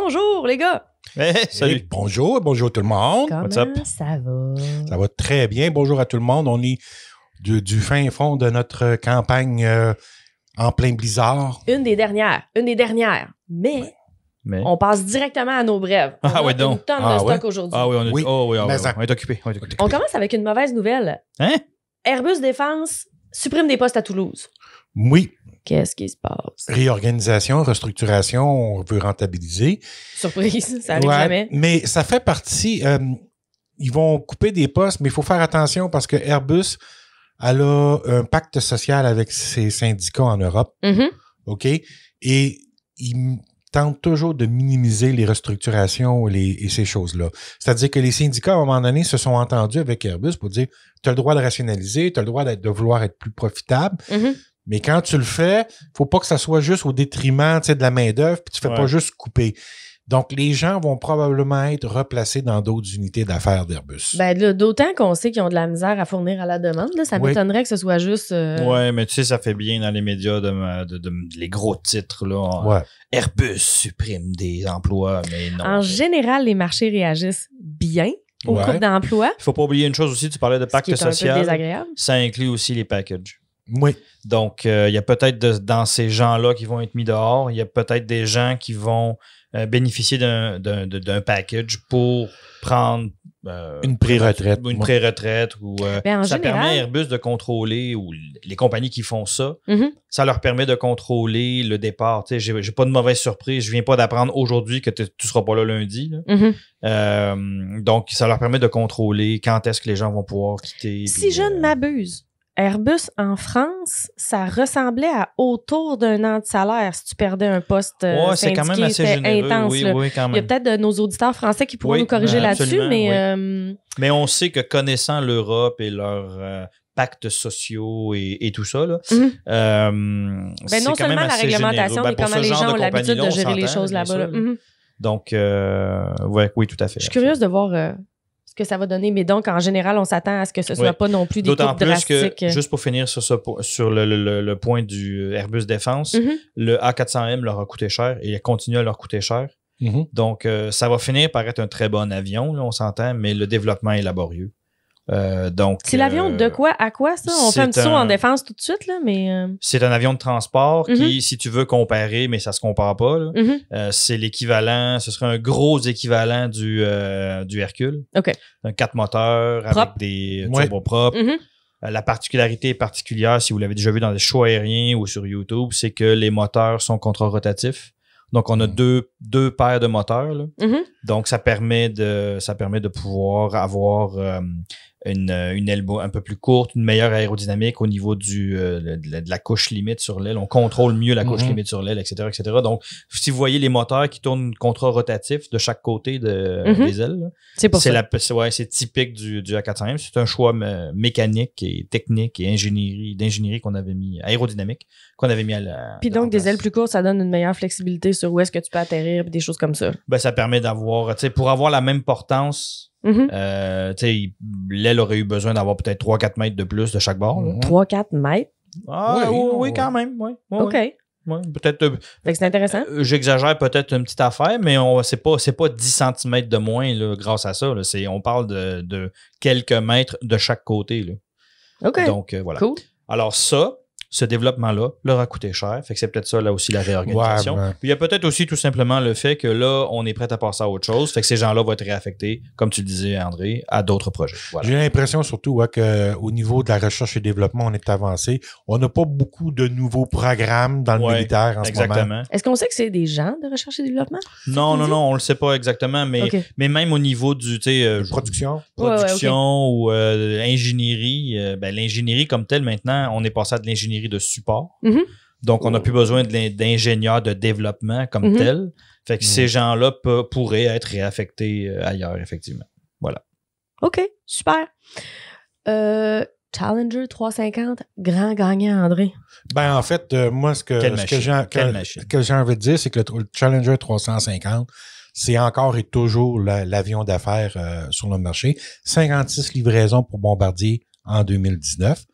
Bonjour, les gars! Eh, eh, eh, salut! bonjour, bonjour tout le monde! Comment ça va? Ça va très bien. Bonjour à tout le monde. On est du, fin fond de notre campagne euh, en plein blizzard. Une des dernières. Une des dernières. Mais... On passe directement à nos brèves. Ah, on ah, a ouais, donc. une de ah, stock aujourd'hui. Ah oui, oh, ah, on est, on occupé. On, commence avec une mauvaise nouvelle. Hein? Airbus Défense supprime des postes à Toulouse. Oui qu'est-ce qui se passe. Réorganisation, restructuration, on veut rentabiliser. Surprise, ça arrive jamais. Mais ça fait partie. Euh, ils vont couper des postes, mais il faut faire attention parce que Airbus, a un pacte social avec ses syndicats en Europe. Mm-hmm. OK? Et ils tentent toujours de minimiser les restructurations et ces choses-là. C'est-à-dire que les syndicats, à un moment donné, se sont entendus avec Airbus pour dire tu as le droit de rationaliser, tu as le droit de vouloir être plus profitable. Mm-hmm. Mais quand tu le fais, faut pas que ça soit juste au détriment de la main-d'œuvre, puis tu fais pas juste couper. Donc, les gens vont probablement être replacés dans d'autres unités d'affaires d'Airbus. Ben, d'autant qu'on sait qu'ils ont de la misère à fournir à la demande. ça m'étonnerait que ce soit juste. Oui, euh, Ouais, mais tu sais, ça fait bien dans les médias de, les gros titres. Là, Airbus supprime des emplois, En général, les marchés réagissent bien au coût d'emploi. Il faut pas oublier une chose aussi, tu parlais de pacte social. Ça inclut aussi les packages. Donc, euh, il y a peut-être dans ces gens-là qui vont être mis dehors, il y a peut-être des gens qui vont euh, bénéficier d'un package pour prendre euh, une pré-retraite. Une pré-retraite. Ben, ça permet à Airbus de contrôler, ou les compagnies qui font ça, mm-hmm. ça leur permet de contrôler le départ. Tu sais, j'ai, pas de mauvaise surprise. Je viens pas d'apprendre aujourd'hui que tu seras pas là lundi. Mm-hmm. donc, ça leur permet de contrôler quand est-ce que les gens vont pouvoir quitter. Si je ne m'abuse, Airbus en France, ça ressemblait à autour d'un an de salaire si tu perdais un poste euh, c'est quand même assez généreux, Il y a peut-être de nos auditeurs français qui pourraient nous corriger ben, là-dessus, mais... Euh, mais on sait que connaissant l'Europe et leurs euh, pactes sociaux et, tout ça, là, mhm. ben, non quand seulement même la réglementation, ben, mais comment les gens ont l'habitude de, gérer les choses là-bas. Mhm. Donc, oui, tout à fait. Je suis curieuse de voir que ça va donner. Mais donc, en général, on s'attend à ce que ce ne soit pas non plus des coupes plus Que, euh. juste pour finir sur, ce, sur le, point du Airbus Défense, mm-hmm. le A400M leur a coûté cher et il continue à leur coûter cher. Mm-hmm. Donc, euh, ça va finir par être un très bon avion, on s'entend, mais le développement est laborieux. Euh, donc, c'est l'avion de euh, quoi à quoi ça On fait un petit saut en défense tout de suite là, mais euh, c'est un avion de transport qui, mhm. si tu veux comparer, mais ça se compare pas. Mhm. c'est l'équivalent, ce serait un gros équivalent du du Hercule. Ok. Un quatre moteurs avec des turbos mhm. La particularité particulière, si vous l'avez déjà vu dans les choix aériens ou sur YouTube, c'est que les moteurs sont contre-rotatifs. Donc, on a deux, deux paires de moteurs. Là. Donc, ça permet de, ça permet de pouvoir avoir euh, une, euh, une aile un peu plus courte, une meilleure aérodynamique au niveau du, euh, de, la couche limite sur l'aile. On contrôle mieux la couche mhm. limite sur l'aile, etc., etc. Donc, si vous voyez les moteurs qui tournent contre rotatif de chaque côté de, euh, mhm. des ailes, c'est c'est, typique du, du A400M. C'est un choix mécanique et technique et ingénierie, d'ingénierie qu'on avait mis, aérodynamique, qu'on avait mis à la. Puis donc, des ailes plus courtes, ça donne une meilleure flexibilité sur où est-ce que tu peux atterrir, des choses comme ça. Ben, ça permet d'avoir, tu sais, pour avoir la même portance Mm-hmm. Euh, tu l'aile aurait eu besoin d'avoir peut-être 3-4 mètres de plus de chaque bord. 3-4 hein. mètres? Ah, oui, quand même. OK. peut-être. Euh, c'est intéressant. Euh, j'exagère peut-être une petite affaire, mais ce n'est pas, pas 10 cm de moins là, grâce à ça. Là, on parle de, quelques mètres de chaque côté. Là. Donc, voilà. Alors, ça, ce développement-là leur a coûté cher. Fait que c'est peut-être ça, là aussi, la réorganisation. Puis il y a peut-être aussi tout simplement le fait que là, on est prêt à passer à autre chose. Fait que ces gens-là vont être réaffectés, comme tu le disais, André, à d'autres projets. J'ai l'impression surtout ouais, qu'au niveau de la recherche et développement, on est avancé. On n'a pas beaucoup de nouveaux programmes dans le militaire en ce moment. Est-ce qu'on sait que c'est des gens de recherche et développement? Non, non, non, on ne le sait pas exactement, mais, mais même au niveau du. Euh, production. Production ou euh, ingénierie. Euh, ben, l'ingénierie comme telle, maintenant, on est passé de l'ingénierie de support. Mhm. Donc, on n'a oh. plus besoin d'ingénieurs de développement comme mhm. tel. Fait que mhm. ces gens-là pourraient être réaffectés euh, ailleurs, effectivement. Voilà. OK, super. Euh, Challenger 350, grand gagnant, André. Ben, en fait, euh, moi, ce que, j'ai envie de dire, c'est que le, Challenger 350, c'est encore et toujours l'avion d'affaires sur le marché. 56 livraisons pour Bombardier en 2019.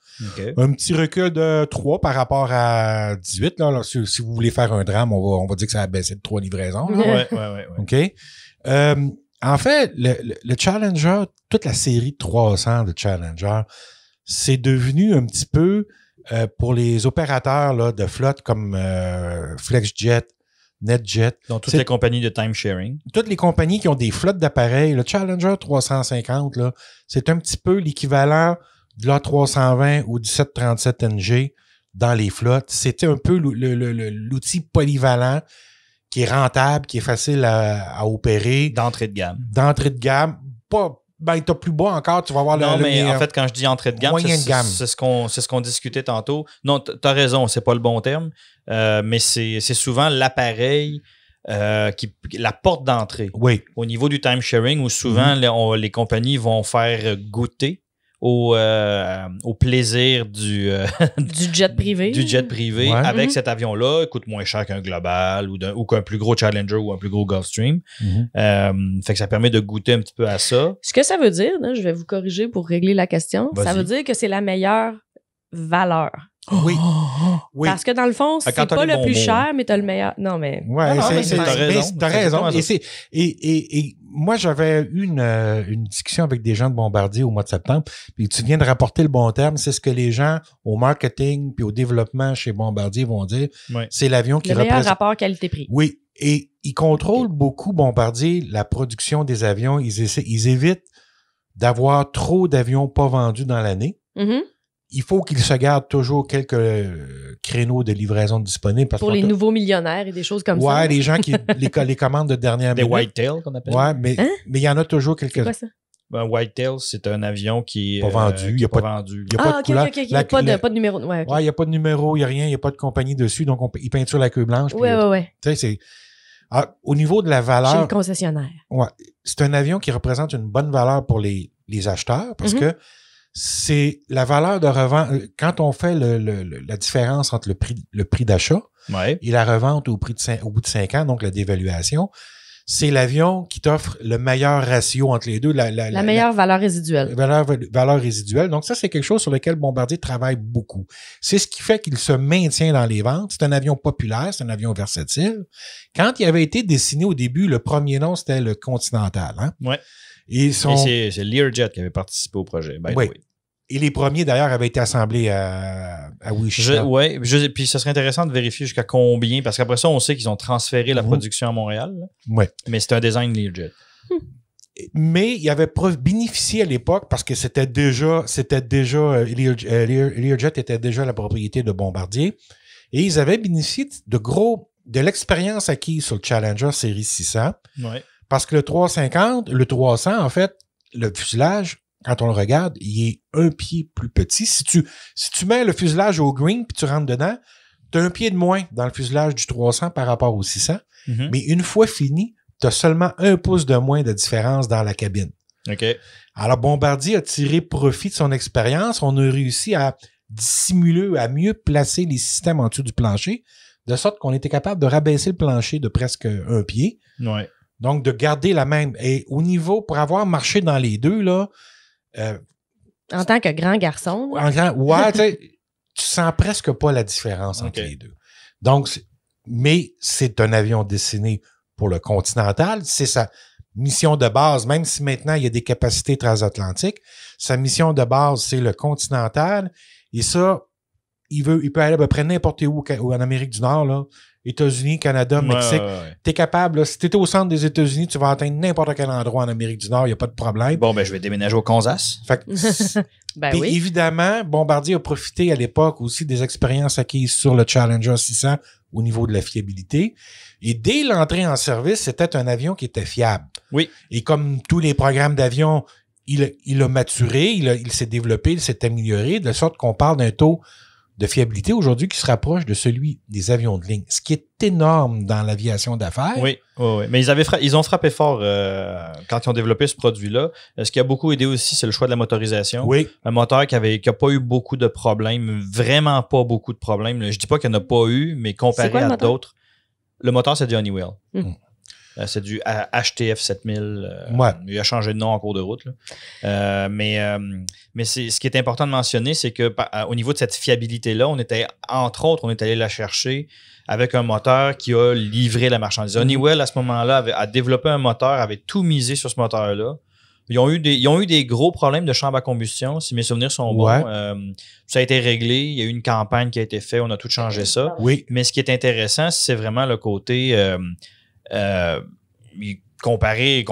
Un petit recul de 3 par rapport à 18. si, vous voulez faire un drame, on va, dire que ça a baissé de 3 livraisons. OK. Euh, en fait, le, Challenger, toute la série 300 de Challenger, c'est devenu un petit peu euh, pour les opérateurs de flotte comme euh, FlexJet, NetJet. Donc, toutes les compagnies de timesharing. Toutes les compagnies qui ont des flottes d'appareils. Le Challenger 350, c'est un petit peu l'équivalent de l'A320 ou du 737NG dans les flottes. C'était un peu l'outil polyvalent qui est rentable, qui est facile à, opérer. D'entrée de gamme. D'entrée de gamme. Pas, ben, t'as plus bas encore, tu vas voir le. Non, mais en fait, quand je dis entrée de gamme, c'est ce qu'on ce qu'on discutait tantôt. Non, as raison, c'est pas le bon terme, euh, mais c'est souvent l'appareil. Euh, qui, la porte d'entrée. Oui. Au niveau du time sharing, où souvent mm-hmm. les, compagnies vont faire goûter au, euh, au plaisir du, euh, du jet privé. Du jet privé avec mm-hmm. cet avion-là, coûte moins cher qu'un Global ou, ou qu'un plus gros Challenger ou un plus gros Gulfstream. Mm-hmm. Euh, fait que ça permet de goûter un petit peu à ça. Ce que ça veut dire, je vais vous corriger pour régler la question, ça veut dire que c'est la meilleure valeur Oui. Parce que dans le fond, c'est pas le plus cher, mais t'as le meilleur. Non, mais. Ouais, c'est, t'as raison. raison. Et, et, et, et moi, j'avais eu une, euh, une discussion avec des gens de Bombardier au mois de septembre. Puis tu viens de rapporter le bon terme. C'est ce que les gens au marketing puis au développement chez Bombardier vont dire. C'est l'avion qui le meilleur rapport qualité-prix. Oui. Et ils contrôlent beaucoup, Bombardier, la production des avions. Ils, essaient, ils évitent d'avoir trop d'avions pas vendus dans l'année. Mm-hmm il faut qu'ils se gardent toujours quelques euh, créneaux de livraison disponibles. pour les nouveaux millionnaires et des choses comme ça. Ouais, les gens qui les, les commandes de dernière minute. Des whitetail qu'on appelle. Ouais, mais hein? mais il y en a toujours quelques. C'est quoi ça? Ben, un whitetail, c'est un avion qui euh, est pas vendu. Il n'y a pas, vendu. Il n'y a pas de couleur. Il a pas de numéro. Ouais, il n'y a pas de numéro, il n'y a rien, il n'y a pas de compagnie dessus, donc on, ils peinturent sur la queue blanche. Oui, oui, oui. Tu ah, au niveau de la valeur. Chez le concessionnaire. Ouais, c'est un avion qui représente une bonne valeur pour les, acheteurs parce mm-hmm. que c'est la valeur de revente. Quand on fait la différence entre le prix, le prix d'achat et la revente au, prix de au bout de cinq ans, donc la dévaluation, c'est l'avion qui t'offre le meilleur ratio entre les deux. La, meilleure valeur résiduelle. Valeur, valeur résiduelle. Donc, ça, c'est quelque chose sur lequel Bombardier travaille beaucoup. C'est ce qui fait qu'il se maintient dans les ventes. C'est un avion populaire, c'est un avion versatile. Quand il avait été dessiné au début, le premier nom, c'était le Continental. Hein? Et, c'est Learjet qui avait participé au projet. oui. Et les premiers, d'ailleurs, avaient été assemblés à, Wichita. Oui, puis ce serait intéressant de vérifier jusqu'à combien, parce qu'après ça, on sait qu'ils ont transféré la production à Montréal. Oui. Mais c'est un design Learjet. Mais il avait bénéficié à l'époque parce que c'était déjà, c'était déjà, euh, euh, Learjet, était déjà la propriété de Bombardier. Et ils avaient bénéficié de gros, de l'expérience acquise sur le Challenger série 600. Oui. Parce que le 350, le 300, en fait, le fuselage, quand on le regarde, il est un pied plus petit. Si tu, si tu mets le fuselage au green puis tu rentres dedans, tu as un pied de moins dans le fuselage du 300 par rapport au 600. Mhm. Mais une fois fini, tu as seulement un pouce de moins de différence dans la cabine. OK. Alors, Bombardier a tiré profit de son expérience. On a réussi à dissimuler, à mieux placer les systèmes en dessous du plancher, de sorte qu'on était capable de rabaisser le plancher de presque un pied. Ouais. Donc, de garder la même. Et au niveau, pour avoir marché dans les deux, là. Euh, en tant que grand garçon. En grand, ouais, tu sens presque pas la différence entre les deux. Donc, mais c'est un avion dessiné pour le Continental. C'est sa mission de base, même si maintenant il y a des capacités transatlantiques. Sa mission de base, c'est le Continental. Et ça, il, veut, il peut aller à peu près n'importe où, en Amérique du Nord. Là. États-Unis, Canada, Mexique. T'es Tu es capable, si tu au centre des États-Unis, tu vas atteindre n'importe quel endroit en Amérique du Nord, il n'y a pas de problème. Bon, ben, je vais déménager au Kansas. Fait ben évidemment, Bombardier a profité à l'époque aussi des expériences acquises sur le Challenger 600 au niveau de la fiabilité. Et dès l'entrée en service, c'était un avion qui était fiable. Oui. Et comme tous les programmes d'avion, il, a maturé, il, s'est développé, il s'est amélioré, de sorte qu'on parle d'un taux de fiabilité aujourd'hui qui se rapproche de celui des avions de ligne, ce qui est énorme dans l'aviation d'affaires. Oui, oui, mais ils, avaient ils ont frappé fort euh, quand ils ont développé ce produit-là. Euh, ce qui a beaucoup aidé aussi, c'est le choix de la motorisation. Oui. Un moteur qui n'a pas eu beaucoup de problèmes, vraiment pas beaucoup de problèmes. Je dis pas qu'il n'y a pas eu, mais comparé à d'autres, le moteur, c'est du Honeywell. Hum. Euh, c'est du HTF 7000. Euh, ouais. Il a changé de nom en cours de route. Euh, mais mais ce qui est important de mentionner, c'est que au niveau de cette fiabilité-là, on était, entre autres, on est allé la chercher avec un moteur qui a livré la marchandise. Mhm. Honeywell, à ce moment-là, a développé un moteur, avait tout misé sur ce moteur-là. Ils ont, eu des, eu des gros problèmes de chambre à combustion, si mes souvenirs sont bons. Ouais. ça a été réglé. Il y a eu une campagne qui a été faite. On a tout changé ça. Oui. Mais ce qui est intéressant, c'est vraiment le côté euh, comparé,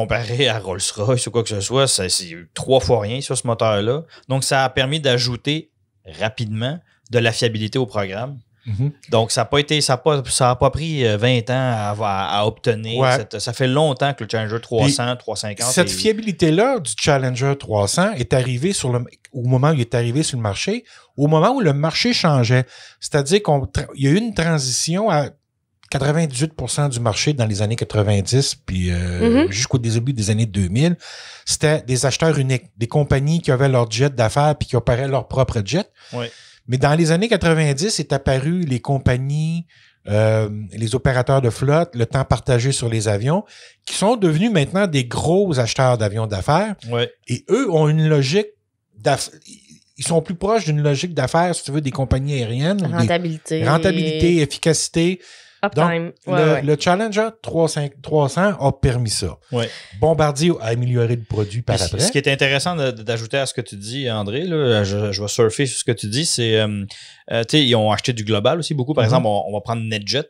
à Rolls-Royce ou quoi que ce soit, c'est trois fois rien sur ce moteur-là. Donc, ça a permis d'ajouter rapidement de la fiabilité au programme. Mhm. Donc, ça n'a pas été, ça pas, ça a pas pris 20 euh, ans à, obtenir. ça fait longtemps que le Challenger 300, 350. Cette fiabilité-là du Challenger 300 est arrivée sur le, au moment où il est arrivé sur le marché, au moment où le marché changeait. C'est-à-dire qu'il y a eu une transition à 98 du marché dans les années 90 puis euh, mhm. jusqu'au début des années 2000, c'était des acheteurs uniques, des compagnies qui avaient leur jet d'affaires puis qui opéraient leur propre jet. Mais dans les années 90, est apparu les compagnies, euh, les opérateurs de flotte, le temps partagé sur les avions, qui sont devenus maintenant des gros acheteurs d'avions d'affaires. Et eux ont une logique d'affaires ils sont plus proches d'une logique d'affaires, si tu veux, des compagnies aériennes. Rentabilité. rentabilité, efficacité le, Challenger 300, a permis ça. Bombardier a amélioré le produit par après. Ce qui est intéressant d'ajouter à ce que tu dis, André, je, vais surfer sur ce que tu dis, c'est, euh, euh ils ont acheté du global aussi beaucoup. Par mm-hmm. exemple, on, va prendre NetJet.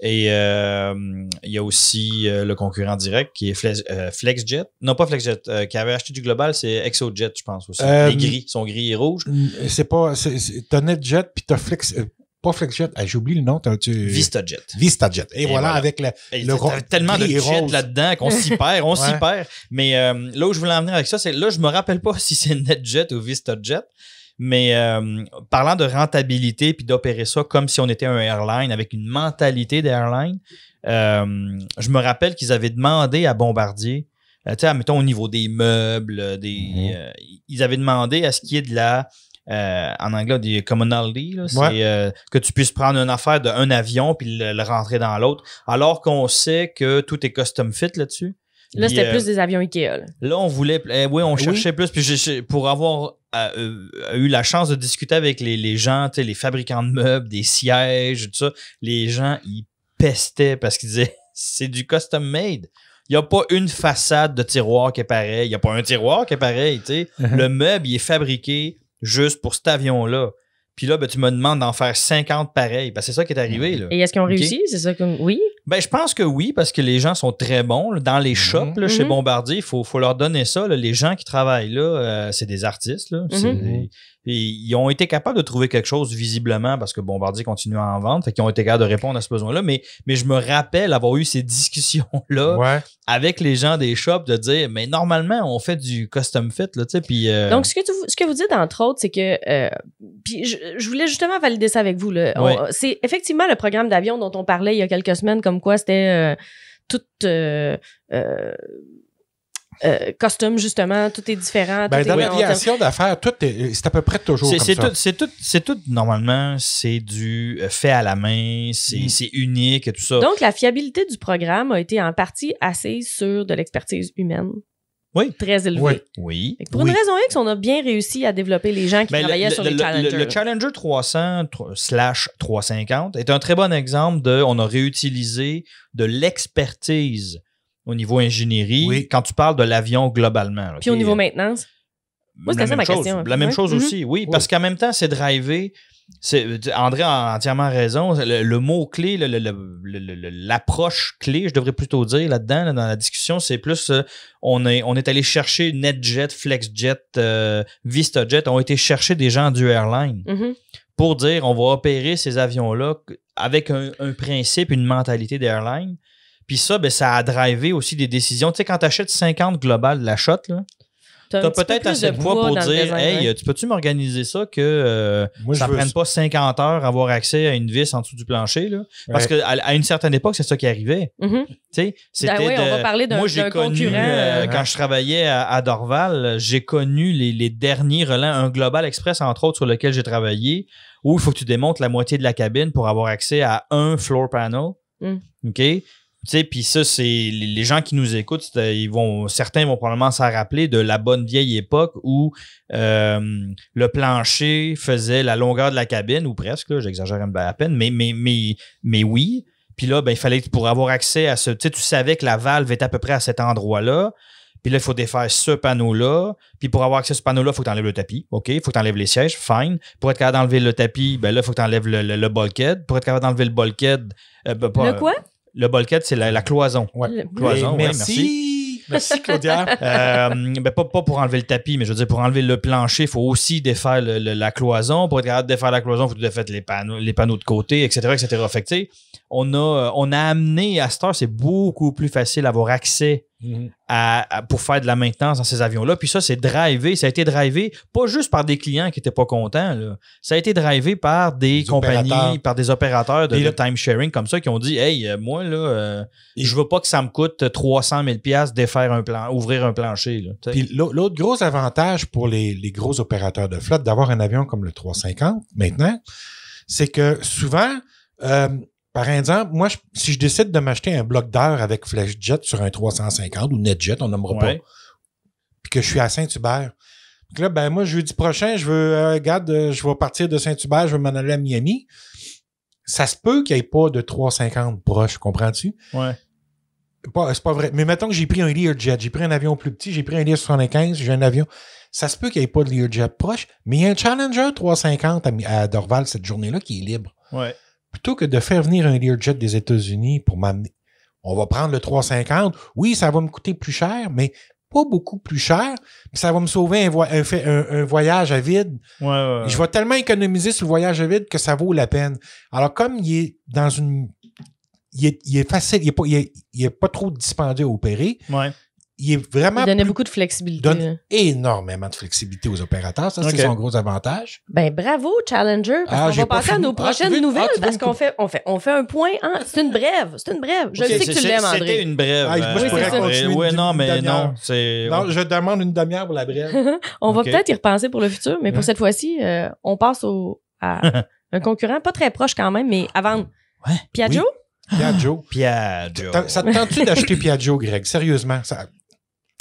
Et euh, il y a aussi euh, le concurrent direct qui est FlexJet. Non, pas FlexJet. qui avait acheté du global, c'est ExoJet, je pense aussi. Les gris, sont gris et rouges. C'est pas. T'as NetJet puis t'as Flex pas Flexjet, j'oublie le nom. Tu... VistaJet. VistaJet. Et, voilà, avec le, tellement de jets là-dedans qu'on s'y perd, on s'y perd. Mais euh, là où je voulais en venir avec ça, c'est là, je me rappelle pas si c'est NetJet ou VistaJet. Mais euh, parlant de rentabilité puis d'opérer ça comme si on était un airline avec une mentalité d'airline, euh, je me rappelle qu'ils avaient demandé à Bombardier, tu sais, mettons au niveau des meubles, des, mhm. ils avaient demandé à ce qu'il y ait de la euh, en anglais, des commonality, c'est euh, que tu puisses prendre une affaire d'un avion puis le, rentrer dans l'autre, alors qu'on sait que tout est custom fit là-dessus. Là, c'était euh, plus des avions Ikea. Là, on voulait, eh oui, on cherchait plus. Puis pour avoir eu la chance de discuter avec les, les gens, les fabricants de meubles, des sièges, tout ça, les gens, ils pestaient parce qu'ils disaient c'est du custom made. Il n'y a pas une façade de tiroir qui est pareil. Il n'y a pas un tiroir qui est pareil. Uh-huh. Le meuble, il est fabriqué juste pour cet avion-là. Puis là, ben, tu me demandes d'en faire 50 pareils. Ben, c'est ça qui est arrivé. Et est-ce qu'ils ont réussi? C'est ça que... Oui? Ben, je pense que oui, parce que les gens sont très bons. Dans les mhm. shops chez mhm. Bombardier, il faut, leur donner ça. Les gens qui travaillent là, euh, c'est des artistes. Là. Mhm ils ont été capables de trouver quelque chose visiblement parce que Bombardier continue à en vendre, fait qu'ils ont été capables de répondre à ce besoin-là. Mais, mais je me rappelle avoir eu ces discussions-là avec les gens des shops de dire, mais normalement, on fait du custom fit, là, euh, Donc, ce que, vous dites, entre autres, c'est que... Euh, je, voulais justement valider ça avec vous, C'est effectivement le programme d'avion dont on parlait il y a quelques semaines, comme quoi c'était... Euh, tout... toute euh, costume, justement, tout est différent. Ben, tout dans d'affaires, c'est à peu près toujours comme ça. C'est tout, normalement, c'est du euh, fait à la main, mm. c'est unique et tout ça. Donc, la fiabilité du programme a été en partie assez sur de l'expertise humaine. Oui. Très élevée. Oui. Pour une raison X, on a bien réussi à développer les gens qui ben, travaillaient sur le, Challenger. Le, Challenger 300 slash 350 est un très bon exemple de on a réutilisé de l'expertise au niveau ingénierie, quand tu parles de l'avion globalement. Puis au niveau maintenance? Moi, ma question. La même chose mm-hmm. aussi, oui, parce qu'en même temps, c'est driver. André a entièrement raison. Le, mot-clé, l'approche clé, je devrais plutôt dire là-dedans, dans la discussion, c'est plus euh, on, est, on est allé chercher NetJet, FlexJet, euh, Vistajet, on a été chercher des gens du airline mm-hmm. pour dire on va opérer ces avions-là avec un, principe, une mentalité d'airline. Puis ça, ben, ça a drivé aussi des décisions. Tu sais, quand tu achètes 50 globales de la shot, T'as peut-être assez de poids pour dire Hey, tu peux-tu m'organiser ça que euh, ça ne prenne pas 50 heures à avoir accès à une vis en dessous du plancher? Parce qu'à à une certaine époque, c'est ça qui arrivait. Moi, j'ai connu, euh, euh, quand je travaillais à, Dorval, j'ai connu les, derniers relents, un Global Express, entre autres, sur lequel j'ai travaillé, où il faut que tu démontes la moitié de la cabine pour avoir accès à un floor panel. Mm. OK? sais, puis ça, c'est les gens qui nous écoutent, euh, ils vont, certains vont probablement s'en rappeler de la bonne vieille époque où euh, le plancher faisait la longueur de la cabine, ou presque, j'exagère à peine, mais, mais, mais, oui. Puis là, ben, il fallait, pour avoir accès à ce, tu tu savais que la valve est à peu près à cet endroit-là. Puis là, il faut défaire ce panneau-là. Puis pour avoir accès à ce panneau-là, il faut que tu enlèves le tapis. OK, il faut que tu enlèves les sièges. Fine. Pour être capable d'enlever le tapis, ben là, il faut que tu enlèves le, le, bulkhead. Pour être capable d'enlever le bulkhead. Euh, ben, pas, le quoi? Le bulkhead, c'est la, cloison. Cloison, merci. merci. Claudia. Euh, ben, pas, pour enlever le tapis, mais je veux dire, pour enlever le plancher, il faut aussi défaire la cloison. Pour être capable de défaire la cloison, il faut défaire les panneaux, les panneaux de côté, etc. etc. on, a, euh, on a amené à Star, c'est beaucoup plus facile d'avoir accès Mhm. pour faire de la maintenance dans ces avions-là. Puis ça, c'est drivé. Ça a été drivé pas juste par des clients qui n'étaient pas contents. Ça a été drivé par des, compagnies, par des opérateurs de, time-sharing comme ça qui ont dit Hey, euh, moi, là, ne euh, je veux pas que ça me coûte 300 000 défaire un plan, ouvrir un plancher. puis l'autre gros avantage pour les, gros opérateurs de flotte d'avoir un avion comme le 350 maintenant, c'est que souvent, euh, par exemple, moi, si je décide de m'acheter un bloc d'heure avec Flash jet sur un 350 ou NetJet, on n'aimera pas, puis que je suis à Saint-Hubert, là, ben moi, jeudi prochain, je veux, euh, euh, je vais partir de Saint-Hubert, je veux m'en aller à Miami. Ça se peut qu'il n'y ait pas de 350 proches, comprends-tu? Ouais. c'est pas vrai. Mais mettons que j'ai pris un Learjet, j'ai pris un avion plus petit, j'ai pris un Lear 75, j'ai un avion. Ça se peut qu'il n'y ait pas de Learjet proche, mais il y a un Challenger 350 à, à Dorval cette journée-là qui est libre. Ouais plutôt que de faire venir un Learjet des États-Unis pour m'amener, on va prendre le 350. Oui, ça va me coûter plus cher, mais pas beaucoup plus cher. ça va me sauver un, voyage à vide. Je vais tellement économiser sur le voyage à vide que ça vaut la peine. Alors, comme il est dans une. Il est, facile, il n'est pas, pas trop dispendieux à opérer il est vraiment. Il donnait beaucoup de flexibilité. donne hein. énormément de flexibilité aux opérateurs. Ça, c'est son gros avantage. Ben, bravo, Challenger. Ah, on va passer à nos ah, prochaines nouvelles ah, parce qu'on fait, on fait, on fait un point. Hein. C'est une brève. C'est une brève. Je sais que tu l'aimes, André. C'était une brève. Euh, oui, continuer ouais, non, mais non. Non, je demande une demi-heure pour la brève. on va peut-être y repenser pour le futur, mais pour cette fois-ci, euh, on passe à un concurrent pas très proche quand même, mais avant Piaggio? Piaggio. Piaggio. Ça te tente-tu d'acheter Piaggio, Greg? Sérieusement,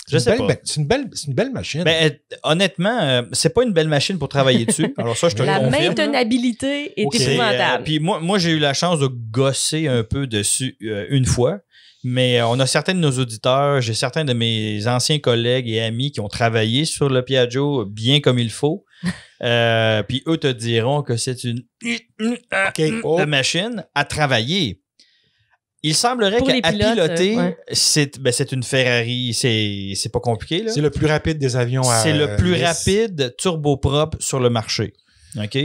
c'est, une belle, machine. Ben, honnêtement, euh, c'est pas une belle machine pour travailler dessus. Alors ça, je te La le confirme. maintenabilité est épouvantable. puis moi, moi j'ai eu la chance de gosser un peu dessus euh, une fois. Mais euh, on a certains de nos auditeurs, j'ai certains de mes anciens collègues et amis qui ont travaillé sur le Piaggio bien comme il faut. puis eux te diront que c'est une, oh. machine à travailler. Il semblerait qu'à euh, piloter, ben, c'est une Ferrari, c'est pas compliqué. C'est le plus rapide des avions à C'est le plus rapide turboprop sur le marché. OK?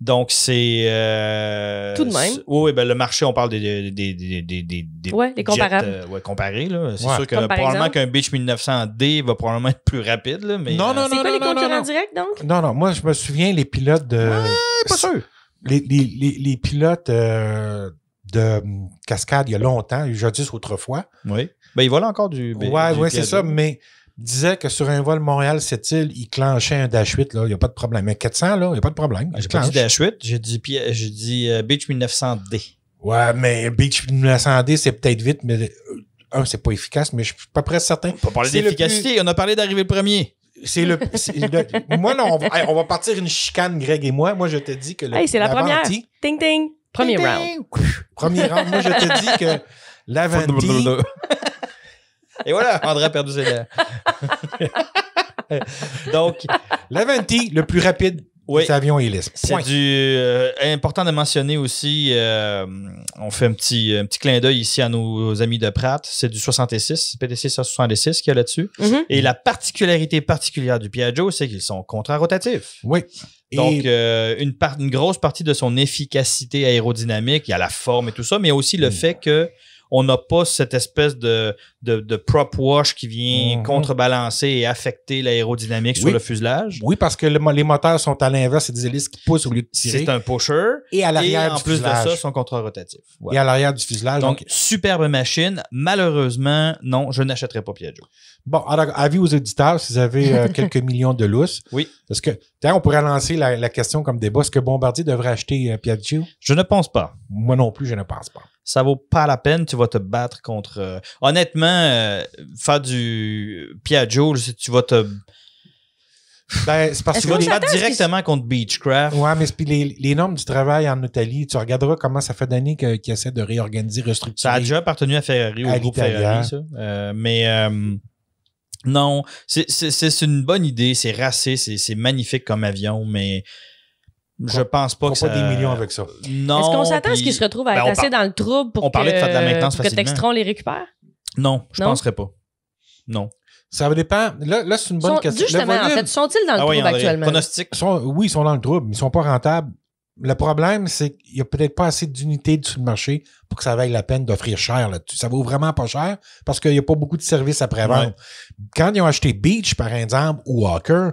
Donc, c'est. Euh, Tout de même. Oui, ben, le marché, on parle des. des, des, des, des comparables. Euh, comparés, C'est sûr que probablement qu'un Beach 1900D va probablement être plus rapide, là, Mais, non, non, euh, non. C'est pas les concurrents directs, donc? Non, non. Moi, je me souviens, les pilotes de. pas sûr. Les, les, les, les pilotes de euh, cascade il y a longtemps, jadis autrefois. Oui. Ben, il vole encore du. Oui, ouais, c'est ça, mais disait que sur un vol montréal c'est il clenchait un Dash 8, il n'y a pas de problème. Mais 400, là, il n'y a pas de problème. je dis pas dit Dash 8, j'ai dit, j'ai euh, Beach 1900D. Ouais, mais Beach 1900D, c'est peut-être vite, mais euh, un, c'est pas efficace, mais je suis pas presque certain. On peut parler d'efficacité, on a parlé d'arriver le premier. C'est le, Moi, non, on va, partir une chicane, Greg et moi. Moi, je te dis que le. c'est la première. Ting, ting. Premier round. Premier round. Moi, je te dis que l'Avanti. Et voilà, André a perdu ses Donc, l'Avanti, le plus rapide oui. C'est C'est euh, important de mentionner aussi, euh, on fait un petit, petit clin d'œil ici à nos amis de Pratt. C'est du 66, PDC 166 qu'il y a là-dessus. Mhm. Et la particularité particulière du Piaggio, c'est qu'ils sont contrarotatifs. Oui. Donc, euh, une, part, grosse partie de son efficacité aérodynamique, il y a la forme et tout ça, mais aussi le mm. fait que on n'a pas cette espèce de, de, prop wash qui vient mhm. contrebalancer et affecter l'aérodynamique sur le fuselage. Oui, parce que les moteurs sont à l'inverse, c'est des hélices qui poussent au lieu de tirer. C'est un pusher. Et à l'arrière du plus de ça, sont contre-rotatifs. Et à l'arrière du fuselage. Donc, superbe machine. Malheureusement, non, je n'achèterai pas Piaggio. Bon, alors, avis aux auditeurs, si vous avez euh, quelques millions de lousses. Oui. Parce que, on pourrait lancer la, question comme débat. Est-ce que Bombardier devrait acheter euh, Piaggio? Je ne pense pas. Moi non plus, je ne pense pas ça vaut pas la peine, tu vas te battre contre. Euh, honnêtement, euh, faire du Piaggio, tu vas te. Ben, c'est parce que tu vas te battre directement contre Beechcraft. Ouais, mais les, les, normes du travail en Italie, tu regarderas comment ça fait d'années qu'ils essaient de réorganiser, restructurer. Ça a déjà appartenu à Ferrari, au groupe Ferrari, ça. Euh, mais. non, c'est une bonne idée, c'est racé, c'est magnifique comme avion, mais je pense pas que ça... ait des millions avec ça. Non. Est-ce qu'on s'attend à ce qu'ils se retrouvent à ben, être assez dans le trouble pour on que, de faire de la maintenance que Textron les récupère? Non, je ne penserais pas. Non. Ça dépend. Là, c'est une bonne question. Justement, en sont-ils dans le ah trouble actuellement? oui, ils sont dans le trouble, ils ne sont pas rentables. Le problème, c'est qu'il n'y a peut-être pas assez d'unités sur le marché pour que ça vaille la peine d'offrir cher là-dessus. Ça vaut vraiment pas cher parce qu'il n'y a pas beaucoup de services après-vente. Quand ils ont acheté Beach, par exemple, ou Walker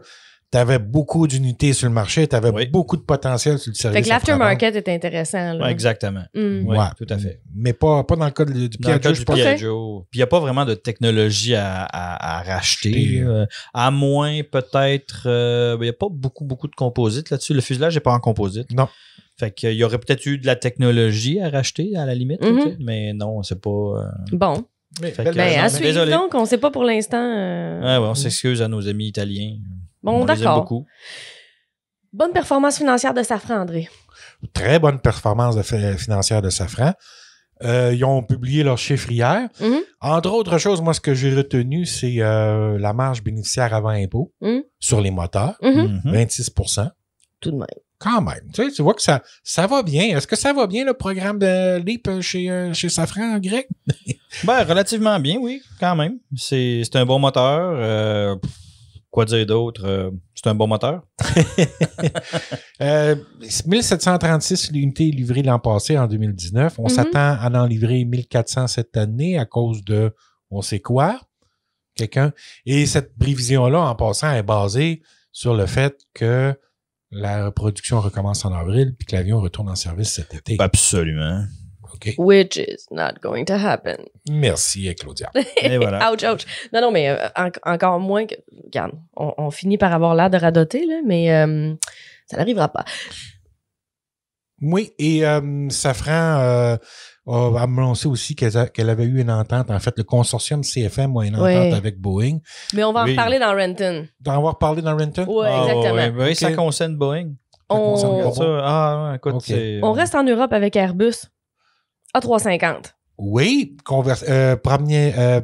tu avais beaucoup d'unités sur le marché, tu avais beaucoup de potentiel sur le service. Fait que l'aftermarket est intéressant. exactement. Mm. tout à fait. Mais pas, pas dans le cas du Piaggio. Dans le Puis il n'y a pas vraiment de technologie à, racheter. Euh, à moins peut-être. Il euh, n'y a pas beaucoup, beaucoup de composites là-dessus. Le fuselage n'est pas en composite. Non. Fait qu'il y aurait peut-être eu de la technologie à racheter à la limite, mm-hmm. mais non, c'est pas. Euh, bon. Mais, ben, à donc, on ne sait pas pour l'instant. on s'excuse à nos amis italiens. Bon, d'accord. Bonne performance financière de Safran, André. Très bonne performance financière de Safran. Euh, ils ont publié leurs chiffres hier. Mhm. Entre autres choses, moi, ce que j'ai retenu, c'est euh, la marge bénéficiaire avant impôt mhm. sur les moteurs, 26 mhm. Tout de même. Quand même. Tu, vois que ça, ça va bien. Est-ce que ça va bien, le programme de LEAP euh, chez, Safran, grec ben, relativement bien, oui, quand même. C'est un bon moteur. Quoi dire d'autre? Euh, c'est un bon moteur. 1736 euh, l'unité livrées l'an passé, en 2019. On mhm. s'attend à en livrer 1400 cette année à cause de on sait quoi, quelqu'un. Et cette prévision-là, en passant, est basée sur le fait que la production recommence en avril puis que l'avion retourne en service cet été. Absolument. Which is not going to happen. Merci, eh, Claudia. Et voilà. ouch, ouch. Non, non, mais euh, encore moins que. Regarde, on, finit par avoir l'air de radoter, là, mais euh, ça n'arrivera pas. Oui, et euh, Safran a annoncé aussi qu'elle avait eu une entente. En fait, le consortium CFM a une entente avec Boeing. Mais on va en parler dans Renton. On va en dans Renton? Oui, ah, exactement. oui, ça concerne Boeing. On... Ça, ah, ah écoute, on... reste en Europe avec Airbus. 350 Oui, euh, Première euh,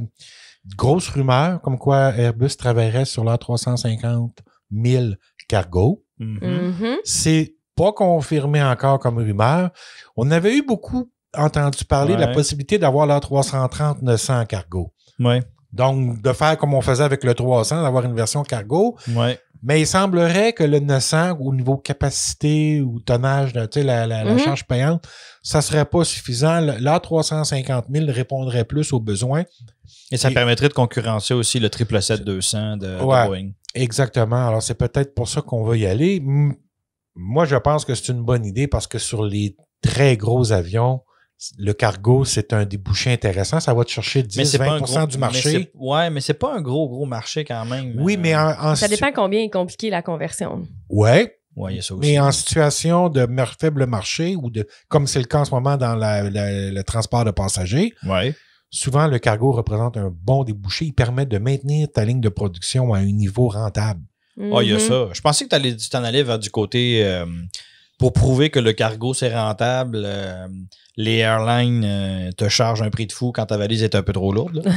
grosse rumeur comme quoi Airbus travaillerait sur l'A350 000 cargo. Mm-hmm. C'est pas confirmé encore comme rumeur. On avait eu beaucoup entendu parler de la possibilité d'avoir l'A330 900 cargo. Ouais. Donc, de faire comme on faisait avec le 300, d'avoir une version cargo. Mais il semblerait que le 900, au niveau capacité ou tonnage, de, la, la, mhm. charge payante, ça serait pas suffisant. L'A350 000 répondrait plus aux besoins. Et ça permettrait de concurrencer aussi le 777-200 de, ouais, Exactement. Alors, c'est peut-être pour ça qu'on va y aller. Moi, je pense que c'est une bonne idée parce que sur les très gros avions, le cargo, c'est un débouché intéressant. Ça va te chercher 10-20 du marché. Oui, ouais, mais c'est pas un gros, gros marché quand même. Oui, euh, mais en, Ça dépend combien est compliqué la conversion. Oui. Ouais, ça aussi. Mais en situation de faible marché ou de comme c'est le cas en ce moment dans le transport de passagers, ouais. souvent le cargo représente un bon débouché. Il permet de maintenir ta ligne de production à un niveau rentable. Ah, il y a mhm. ça. Je pensais que tu allais t'en allais vers du côté euh, pour prouver que le cargo c'est rentable. Euh, les airlines euh, te chargent un prix de fou quand ta valise est un peu trop lourde.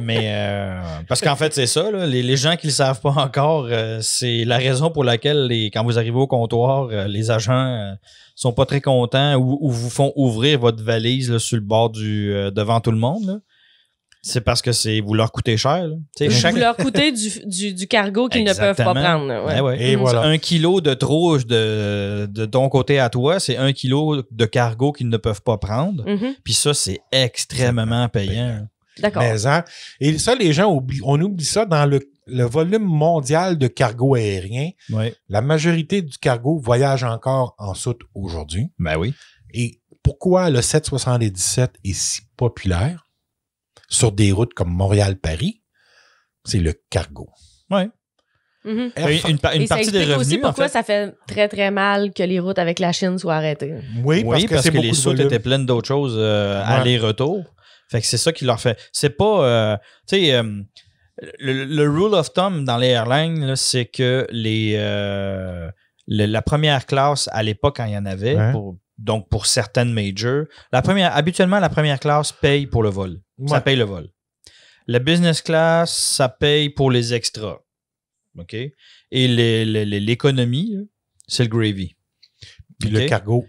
Mais euh, parce qu'en fait, c'est ça. les, gens qui ne le savent pas encore, euh, c'est la raison pour laquelle les, quand vous arrivez au comptoir, les agents sont pas très contents ou, vous font ouvrir votre valise sur le bord du devant tout le monde. C'est parce que c'est vous leur coûtez cher. Vous leur coûtez du, cargo qu'ils ne peuvent pas prendre. Ben et mhm. voilà. Un kilo de trop de, de ton côté à toi, c'est un kilo de cargo qu'ils ne peuvent pas prendre. Mhm. Puis ça, c'est extrêmement payant. D'accord. Hein, et ça, les gens oublient, on oublie ça dans le, le volume mondial de cargo aérien. La majorité du cargo voyage encore en soute aujourd'hui. Ben oui. Et pourquoi le 777 est si populaire? sur des routes comme Montréal-Paris, c'est le cargo. Oui. Mhm. Une, partie des revenus. pourquoi ça fait très très mal que les routes avec la Chine soient arrêtées. Oui, parce que, les routes étaient pleines d'autres choses euh, aller-retour. Fait que c'est ça qui leur fait. C'est pas. Euh, tu sais, euh, le, rule of thumb dans les airlines, c'est que les, la première classe à l'époque, quand il y en avait, pour, donc, pour certaines majors, la première, habituellement, la première classe paye pour le vol. Ça paye le vol. La business class, ça paye pour les extras. OK? Et l'économie, c'est le gravy. Puis le cargo.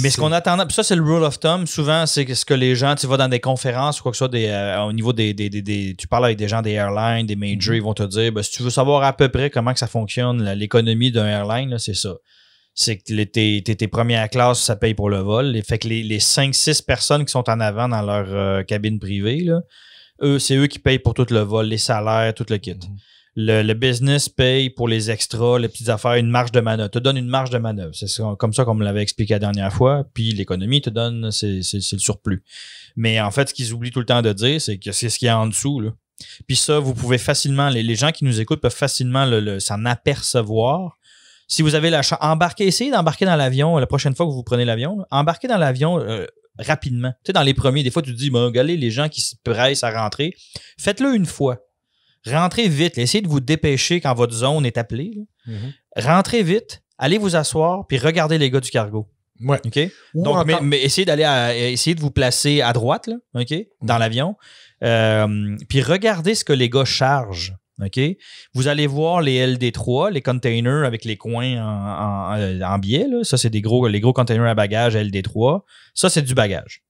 Mais ce qu'on attend, ça, c'est le rule of thumb. Souvent, c'est ce que les gens, tu vas dans des conférences quoi que ce soit, euh, au niveau des, Tu parles avec des gens des airlines, des majors, mhm. ils vont te dire ben, si tu veux savoir à peu près comment que ça fonctionne, l'économie d'un airline, c'est ça c'est que tes, tes, à classe ça paye pour le vol. Fait que les, les 5-6 personnes qui sont en avant dans leur euh, cabine privée, là, eux, c'est eux qui payent pour tout le vol, les salaires, tout le kit. Mm-hmm. Le, business paye pour les extras, les petites affaires, une marge de manœuvre. te donne une marge de manœuvre. C'est comme ça qu'on me l'avait expliqué la dernière fois. Puis l'économie te donne, c'est le surplus. Mais en fait, ce qu'ils oublient tout le temps de dire, c'est que c'est ce qu'il y a en dessous. Là. Puis ça, vous pouvez facilement, les, les gens qui nous écoutent peuvent facilement s'en apercevoir si vous avez la chance, embarquez, essayez d'embarquer dans l'avion la prochaine fois que vous prenez l'avion. Embarquez dans l'avion euh, rapidement. Tu sais, dans les premiers, des fois, tu te dis, bon, regardez les gens qui se pressent à rentrer. Faites-le une fois. Rentrez vite. Essayez de vous dépêcher quand votre zone est appelée. Mhm. Rentrez vite. Allez vous asseoir, puis regardez les gars du cargo. Ouais. OK? Donc, mais, essayez d'aller essayer de vous placer à droite, là, OK? Dans mhm. l'avion. Euh, puis regardez ce que les gars chargent. OK? Vous allez voir les LD3, les containers avec les coins en, euh, biais. Ça, c'est des gros, les gros containers à bagages LD3. Ça, c'est du bagage.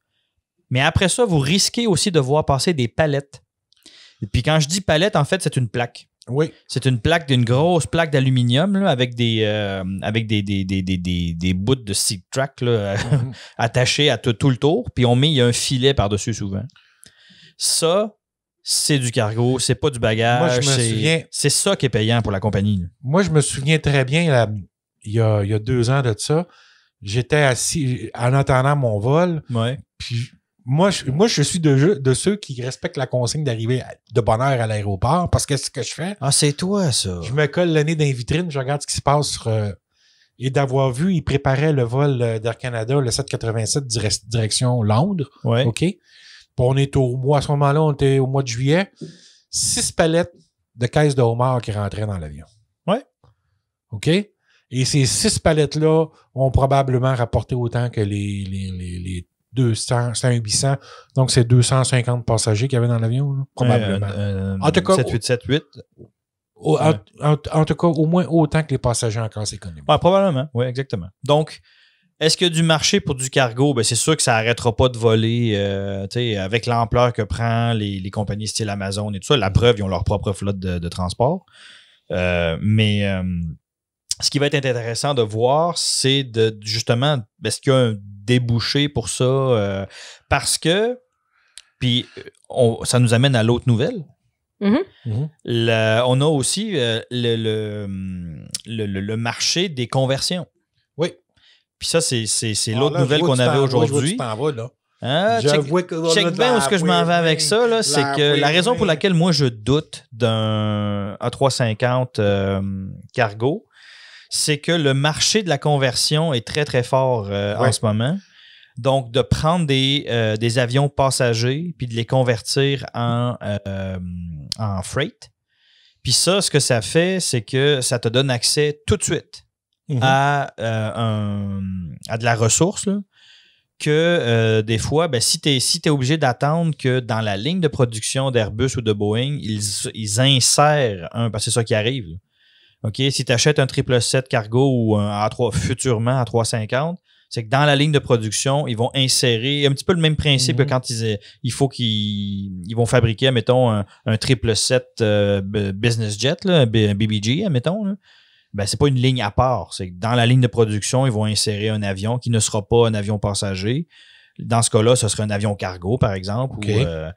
Mais après ça, vous risquez aussi de voir passer des palettes. Et puis quand je dis palette, en fait, c'est une plaque. Oui. C'est une plaque d'une grosse plaque d'aluminium avec des euh, avec des, des, des, bouts de seat track là, euh, mhm. attachés à tout, le tour. Puis on met un filet par-dessus souvent. Ça, c'est du cargo, c'est pas du bagage. C'est ça qui est payant pour la compagnie. Moi, je me souviens très bien, il, y a, deux ans de ça, j'étais assis en attendant mon vol. Ouais. Puis moi, je, moi, je suis de, ceux qui respectent la consigne d'arriver de bonne heure à l'aéroport parce que ce que je fais. Ah, c'est toi, ça. Je me colle le nez dans les vitrines, je regarde ce qui se passe euh, et d'avoir vu, ils préparaient le vol euh, d'Air Canada, le 787 direction Londres. Ouais. OK? on est au mois, à ce moment-là, on était au mois de juillet, six palettes de caisses de homard qui rentraient dans l'avion. Ouais. OK? Et ces six palettes-là ont probablement rapporté autant que les, 200, 100, 800. Donc, c'est 250 passagers qu'il y avait dans l'avion, probablement. Euh, euh, en tout cas, 7878. en, tout cas, au moins autant que les passagers en casse économique. probablement, oui, exactement. Donc, est-ce qu'il y a du marché pour du cargo? Ben, c'est sûr que ça n'arrêtera pas de voler euh, avec l'ampleur que prend les, compagnies style Amazon et tout ça. La preuve, ils ont leur propre flotte de, transport. Euh, mais euh, ce qui va être intéressant de voir, c'est de justement, est-ce qu'il y a un débouché pour ça? parce que, puis ça nous amène à l'autre nouvelle. Mm-hmm. Mm-hmm. on a aussi le, le marché des conversions. Puis ça, c'est, ah, l'autre nouvelle qu'on avait aujourd'hui. je check, bien où ce que je m'en vais avec ça, c'est que la raison pour laquelle moi je doute d'un A350 euh, cargo, c'est que le marché de la conversion est très, très fort euh, en ce moment. Donc, de prendre euh, des, avions passagers puis de les convertir en freight. Puis ça, ce que ça fait, c'est que ça te donne accès tout de suite Mhm. Euh, à, de la ressource. que euh, des fois, ben, si tu es, obligé d'attendre que dans la ligne de production d'Airbus ou de Boeing, ils, insèrent un, parce que c'est ça qui arrive. Si tu achètes un 777 cargo ou un A3 futurement A350, c'est que dans la ligne de production, ils vont insérer un petit peu le même principe que mhm. quand ils, euh, il faut qu'ils vont fabriquer, mettons, un, triple 777 business jet, un BBG, admettons ben, c'est pas une ligne à part. C'est dans la ligne de production, ils vont insérer un avion qui ne sera pas un avion passager. Dans ce cas-là, ce serait un avion cargo, par exemple. Euh,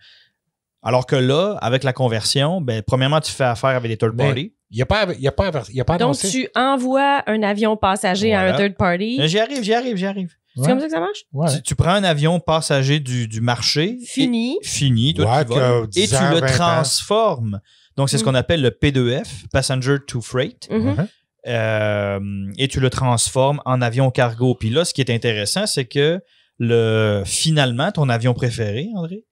alors que là, avec la conversion, ben, premièrement, tu fais affaire avec des third parties. Il n'y a, pas, y a, Donc, tu envoies un avion passager à un third party. J'y arrive, j'y arrive, j'y arrive. C'est comme ça que ça marche? Tu, prends un avion passager du, marché. Fini. fini. Toi, tu vas, et tu le transformes. Donc, c'est ce mm. qu'on appelle le P2F, Passenger to Freight. Mm-hmm. Euh, et tu le transformes en avion cargo. Puis là, ce qui est intéressant, c'est que finalement, ton avion préféré, André,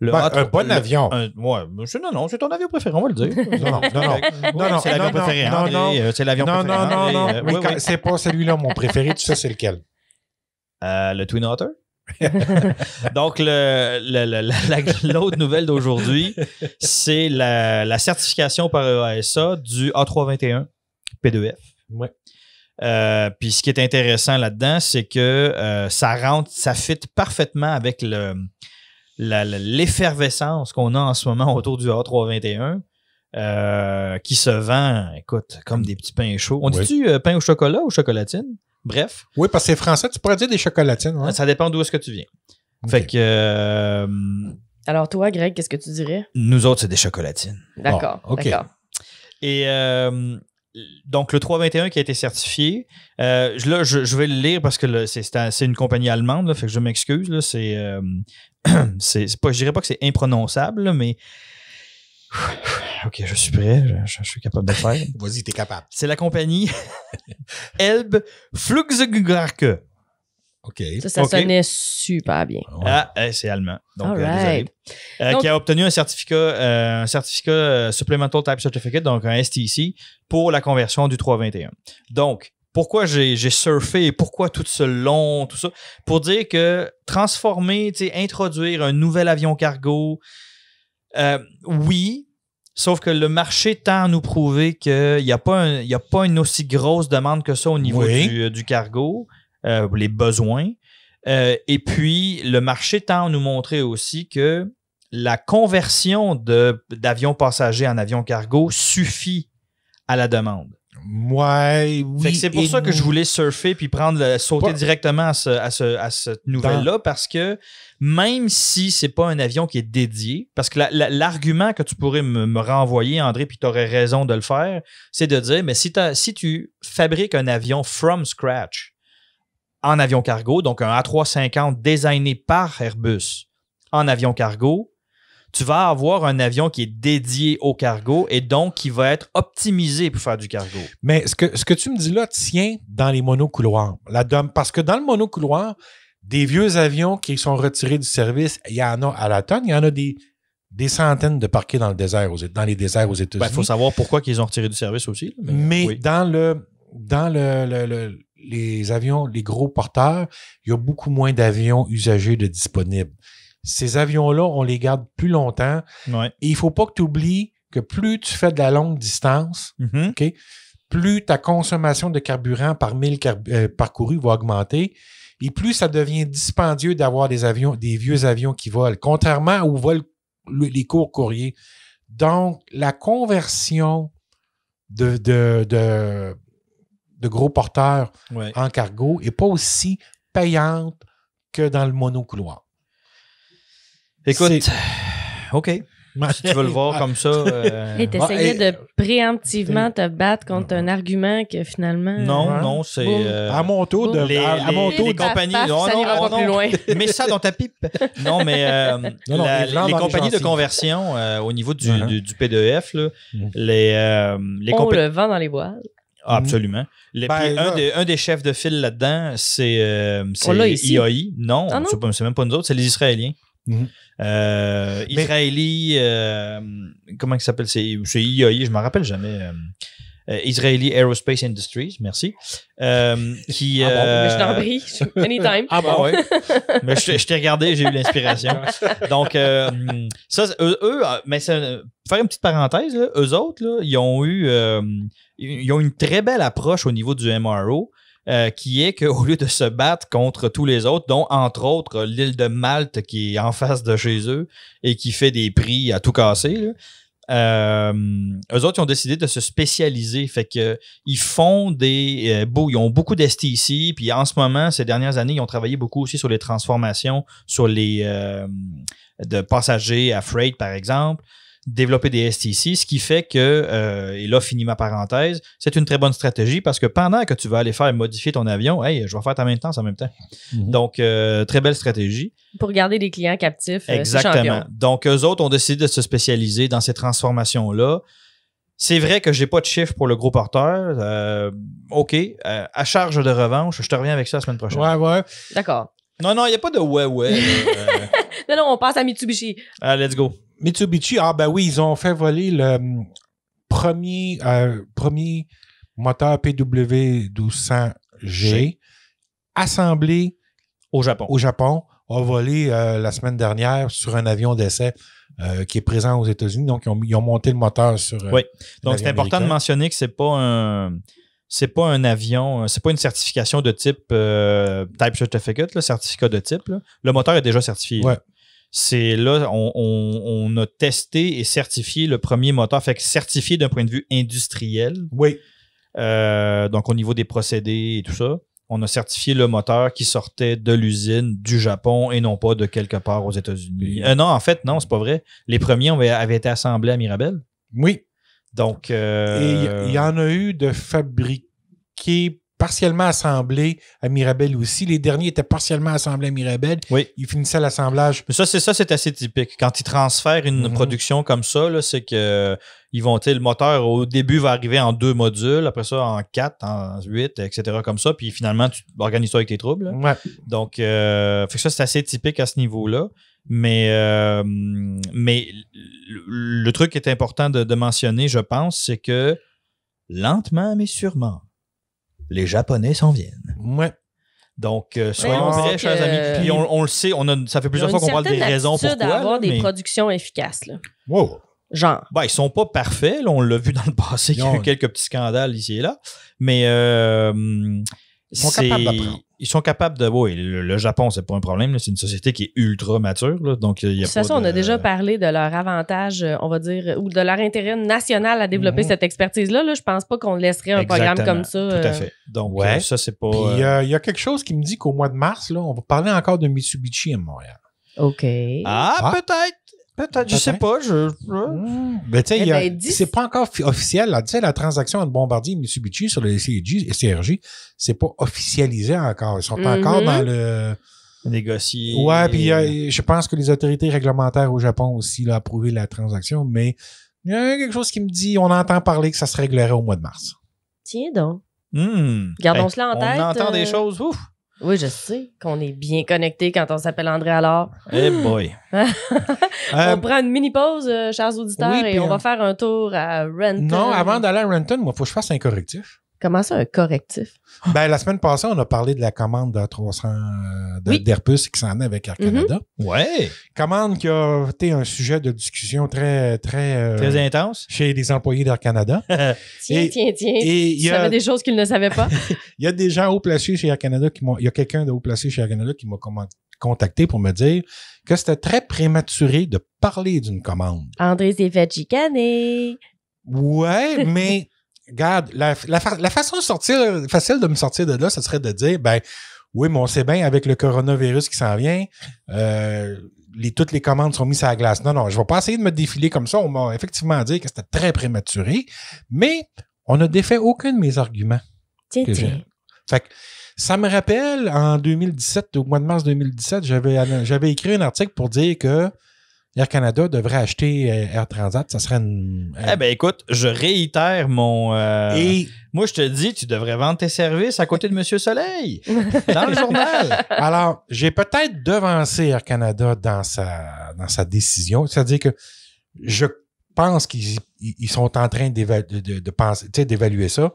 le un bon avion. non, non, c'est ton avion préféré, on va le dire. Non, non, non. c'est l'avion préféré, non, euh, non, Non, euh, non, C'est pas celui-là, mon préféré. Tu sais, c'est lequel? le Twin Otter? Donc, l'autre nouvelle d'aujourd'hui, c'est la certification par EASA du A321 PDF. Euh, puis ce qui est intéressant là-dedans, c'est que euh, ça rentre, ça fit parfaitement avec le, l'effervescence qu'on a en ce moment autour du A321. Euh, qui se vend, écoute, comme des petits pains chauds. On dit-tu pain au chocolat ou chocolatine? Bref. Oui, parce que c'est français, tu pourrais dire des chocolatines. Ça dépend d'où est-ce que tu viens. Fait que. Alors, toi, Greg, qu'est-ce que tu dirais? Nous autres, c'est des chocolatines. D'accord. OK. Et donc le 321 qui a été certifié, euh, là je, vais le lire parce que c'est une compagnie allemande, fait que je m'excuse, c'est, euh, je dirais pas que c'est imprononçable, mais ok, je suis prêt, je, suis capable de le faire. Vas-y, t'es capable. C'est la compagnie Elbe Flugzeugwerke. OK. Ça, ça sonnait super bien. Ah, ah c'est allemand. Donc, euh, euh, qui a obtenu un certificat, euh, un certificat Supplemental Type Certificate, donc un STC, pour la conversion du 321. Donc, pourquoi j'ai surfé et pourquoi tout ce long, tout ça, pour dire que transformer, introduire un nouvel avion cargo, oui, Sauf que le marché tend à nous prouver qu'il n'y a, a, pas une aussi grosse demande que ça au niveau du, du, cargo. Euh, les besoins. Euh, et puis, le marché tend à nous montrer aussi que la conversion d'avions passagers en avions cargo suffit à la demande. Ouais, C'est pour ça que je voulais surfer puis prendre sauter directement à, ce, cette nouvelle-là parce que même si c'est pas un avion qui est dédié, parce que l'argument que tu pourrais me, renvoyer, André, puis tu aurais raison de le faire, c'est de dire mais si, si tu fabriques un avion from scratch, en avion cargo, donc un A350 designé par Airbus en avion cargo, tu vas avoir un avion qui est dédié au cargo et donc qui va être optimisé pour faire du cargo. Mais ce que, ce que tu me dis là tient dans les monocouloirs. La, parce que dans le monocouloir, des vieux avions qui sont retirés du service, il y en a à la tonne, il y en a des, centaines de parquets dans, le désert, dans les déserts aux ben, États-Unis. Il faut savoir pourquoi ils ont retiré du service aussi. Mais, dans le dans le les avions, les gros porteurs, il y a beaucoup moins d'avions usagés de disponibles. Ces avions-là, on les garde plus longtemps. Et il ne faut pas que tu oublies que plus tu fais de la longue distance, mm-hmm. ok, plus ta consommation de carburant par mille euh, parcourus va augmenter. Et plus ça devient dispendieux d'avoir des avions, des vieux avions qui volent, contrairement où volent les courts courriers. Donc, la conversion de, de de gros porteurs en cargo et pas aussi payante que dans le monocouloir. Écoute, OK. Si tu veux le voir comme ça. Euh, t'essayais de préemptivement te battre contre un argument que finalement. Non, euh, non, c'est. Euh, à mon tour, de, les, mon tour, compagnies. non, ça non, Mets ça dans ta pipe. non, mais les, compagnies de conversion au niveau du, PDF. Uh-huh. du, là, mm-hmm. les, les On le vend dans les voiles. Ah, hmm. absolument. Ben, un, des, chefs de file là-dedans, c'est euh, c'est Non, ah, c'est même pas nous autres, c'est les Israéliens. Mhm. Euh, Israéli, euh, comment il s'appelle C'est IAI, je me rappelle jamais. Euh, Israeli Aerospace Industries, merci. Euh, qui, ah euh, je t'en prie, anytime. ah oui. je, t'ai regardé, j'ai eu l'inspiration. Donc, ça, eux, ah, mais c'est faire une petite parenthèse, eux autres, ils ont eu ils ont une très belle approche au niveau du MRO. qui est qu'au lieu de se battre contre tous les autres, dont entre autres l'île de Malte qui est en face de chez eux et qui fait des prix à tout casser, là, euh, eux autres, ils ont décidé de se spécialiser. Fait que ils font des. Euh, ils ont beaucoup d'STC. Puis en ce moment, ces dernières années, ils ont travaillé beaucoup aussi sur les transformations, sur les. Euh, de passagers à freight, par exemple développer des STC, ce qui fait que, euh, et là fini ma parenthèse, c'est une très bonne stratégie parce que pendant que tu vas aller faire modifier ton avion, hey, je vais faire ta maintenance en même temps. Mhm. Donc, euh, très belle stratégie. Pour garder des clients captifs. Euh, Exactement. Donc, eux autres ont décidé de se spécialiser dans ces transformations-là. C'est vrai que j'ai pas de chiffre pour le gros porteur. OK. à charge de revanche, je te reviens avec ça la semaine prochaine. Ouais, ouais. D'accord. Non, non, il n'y a pas de ouais, ouais. non, non, on passe à Mitsubishi. Ah, let's go. Mitsubishi, ah ben oui, ils ont fait voler le euh, premier, euh, premier moteur PW1200G assemblé au Japon. Au Japon, a volé euh, la semaine dernière sur un avion d'essai. qui est présent aux États-Unis. Donc, ils ont, monté le moteur sur. oui. Donc, c'est important de mentionner que c'est pas un pas un avion, c'est pas une certification de type Type Certificate, le certificat de type. Le moteur est déjà certifié c'est là, on, a testé et certifié le premier moteur, fait que certifié d'un point de vue industriel. Oui. Euh, donc, au niveau des procédés et tout ça, on a certifié le moteur qui sortait de l'usine du Japon et non pas de quelque part aux États-Unis. Euh, non, en fait, non, c'est pas vrai. Les premiers avaient, été assemblés à Mirabel. Oui. Donc. Euh, et il y, en a eu de fabriqués partiellement assemblés à Mirabel aussi. Les derniers étaient partiellement assemblés à Mirabel. Oui. Ils finissaient l'assemblage. Mais ça, c'est ça, c'est assez typique. Quand ils transfèrent une mhm. production comme ça, c'est que euh, ils vont, le moteur au début va arriver en deux modules, après ça en quatre, en huit, etc. comme ça, puis finalement tu organises toi avec tes troubles. Ouais. Donc, euh, ça c'est assez typique à ce niveau-là. Mais, euh, mais le, truc qui est important de mentionner, je pense, c'est que lentement mais sûrement, les Japonais s'en viennent. Ouais. Donc, euh, soyons vrais, chers amis. Puis euh, on, le sait, on a, ça fait plusieurs fois qu'on parle des raisons pourquoi. d'avoir des productions efficaces. Là. Wow. Genre. Ben, ils sont pas parfaits. on l'a vu dans le passé qu'il y a eu quelques petits scandales ici et là. Mais euh, ils sont capables d'apprendre ils sont capables de. Oui, le, Japon, c'est pas un problème. C'est une société qui est ultra mature. donc, euh, de toute façon, on a déjà parlé de leur avantage, euh, on va dire, ou de leur intérêt national à développer mhm. cette expertise-là. je pense pas qu'on laisserait un programme comme ça. Tout à euh, fait. Donc, ouais. ça, c'est pas. il y a quelque chose qui me dit qu'au mois de mars, là, on va parler encore de Mitsubishi à Montréal. OK. ah. ah. peut-être. Peut-être, je sais pas. Je... Mmh. Ben, tu sais, eh ben, c'est pas encore officiel. Tu la transaction entre Bombardier et Mitsubishi sur le CRJ, c'est pas officialisé encore. Ils sont encore mhm. dans le négocier. Ouais, puis euh, je pense que les autorités réglementaires au Japon aussi l'ont approuvé la transaction, mais il y a quelque chose qui me dit, on entend parler que ça se réglerait au mois de mars. Tiens donc. Mmh. Gardons cela en tête. On entend des euh, choses, ouf. Oui, je sais qu'on est bien connecté quand on s'appelle André alors. Eh boy! on euh, prend une mini-pause, euh, chers auditeurs, et on, va euh, faire un tour à Renton. Non, avant d'aller à Renton, il faut que je fasse un correctif. Comment ça, un correctif? Ben, la semaine passée, on a parlé de la commande de 300 euh, d'Airpus qui s'en est avec Air mm-hmm. Canada. Ouais. Commande qui a été un sujet de discussion très, très, euh, Très intense. chez les employés d'Air Canada. Tiens, tiens, tiens. il des choses qu'ils ne savaient pas. il y a des gens haut placés chez Air Canada qui m'ont. Il y a quelqu'un de haut placé chez Air Canada qui m'a contacté pour me dire que c'était très prématuré de parler d'une commande. André s'est fait Ouais, mais regarde, la, façon de sortir, facile de me sortir de là, ce serait de dire, ben, oui, mais on sait bien avec le coronavirus qui s'en vient, euh, toutes les commandes sont mises à la glace. Non, non, je ne vais pas essayer de me défiler comme ça. On m'a effectivement dit que c'était très prématuré, mais on n'a défait aucun de mes arguments. Tiens, fait ça me rappelle, en 2017, au mois de mars 2017, j'avais écrit un article pour dire que Air Canada devrait acheter euh, Air Transat, ça serait une. Euh, eh bien, écoute, je réitère mon. Euh, Et moi je te dis, tu devrais vendre tes services à côté de Monsieur Soleil dans le journal. Alors, j'ai peut-être devancé Air Canada dans sa dans sa décision, c'est-à-dire que je pense qu'ils ils, sont en train de, de, penser, d'évaluer ça.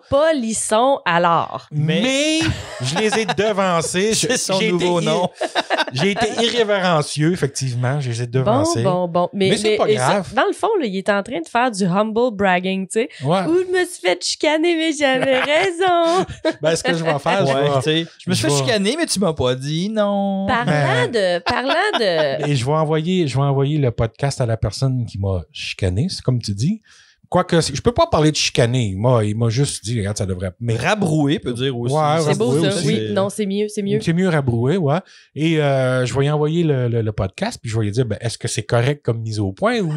sont alors. Mais, je les ai devancés. C'est son nouveau nom. J'ai été irrévérencieux, effectivement. Je les ai devancés. Bon, bon, bon. Mais, c'est pas grave. dans le fond, il est en train de faire du humble bragging, tu sais. Ou je me suis fait chicaner, mais j'avais raison. ben, ce que je vais faire, je, vais, je me suis fait chicaner, mais tu m'as pas dit non. Parlant ben, de. Parlant de... Et je vais, envoyer, je vais envoyer le podcast à la personne qui m'a chicané, c'est comme tu dis. Quoique, je peux pas parler de chicaner. moi il m'a juste dit, regarde, ça devrait. Mais rabrouer peut dire aussi. c'est beau ça. Oui, non, c'est mieux, c'est mieux. C'est mieux rabrouer, ouais. Et euh, je voyais envoyer le, podcast, puis je vais voyais dire, ben, est-ce que c'est correct comme mise au point ou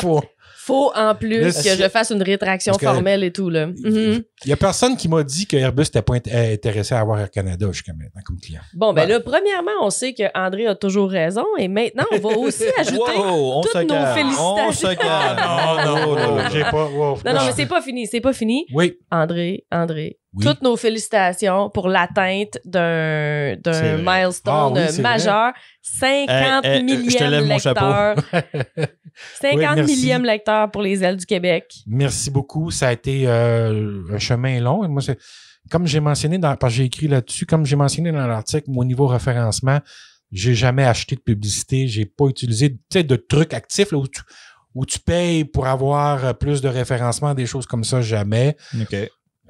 faut. faut en plus que je fasse une rétraction formelle et tout. Là. Mhm. Il n'y a personne qui m'a dit que Airbus n'était pas euh, intéressé à avoir Air Canada jusqu'à euh, maintenant comme client. Bon, ben là, premièrement, on sait que André a toujours raison et maintenant, on va aussi ajouter wow, on toutes nos félicitations. On se calme. non, non, non, non, oh, pas, non, non, mais c'est pas fini, c'est pas fini. Oui. André, André, toutes nos félicitations pour l'atteinte d'un, milestone ah majeur. 50 eh, eh, eh, millièmes lecteurs, millième lecteur. 50 millième lecteur pour les ailes du Québec. Merci beaucoup. Ça a été euh, un chemin long. Moi, comme j'ai mentionné dans, j'ai écrit là-dessus, comme j'ai mentionné dans l'article, mon niveau référencement, j'ai jamais acheté de publicité, j'ai pas utilisé de trucs actifs où, tu, payes pour avoir euh, plus de référencement, des choses comme ça, jamais. OK.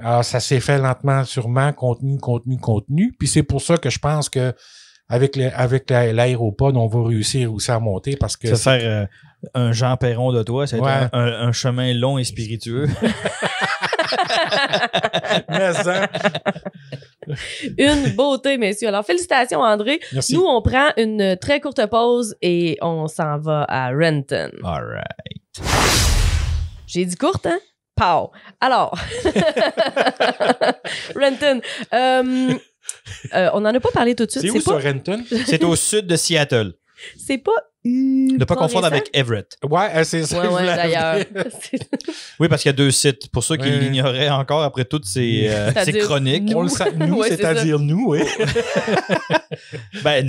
Alors, ah, ça s'est fait lentement, sûrement, contenu, contenu, contenu. Puis c'est pour ça que je pense que avec le, avec on va réussir aussi à monter parce que. faire euh, un Jean Perron de toi, c'est un, chemin long et spiritueux. Merci. Une beauté, messieurs. Alors, félicitations, André. Nous, on prend une très courte pause et on s'en va à Renton. All right. J'ai dit courte, hein? Pow. Alors, Renton, euh, euh, on n'en a pas parlé tout de suite. C'est où Renton? C'est au sud de Seattle. C'est pas ne pas confondre avec Everett. Ouais, euh, c'est ça. Ouais, d'ailleurs. oui, parce qu'il y a deux sites. Pour ceux qui l'ignoraient encore après toutes ces, euh, chroniques. On le c'est-à-dire nous, oui. ben,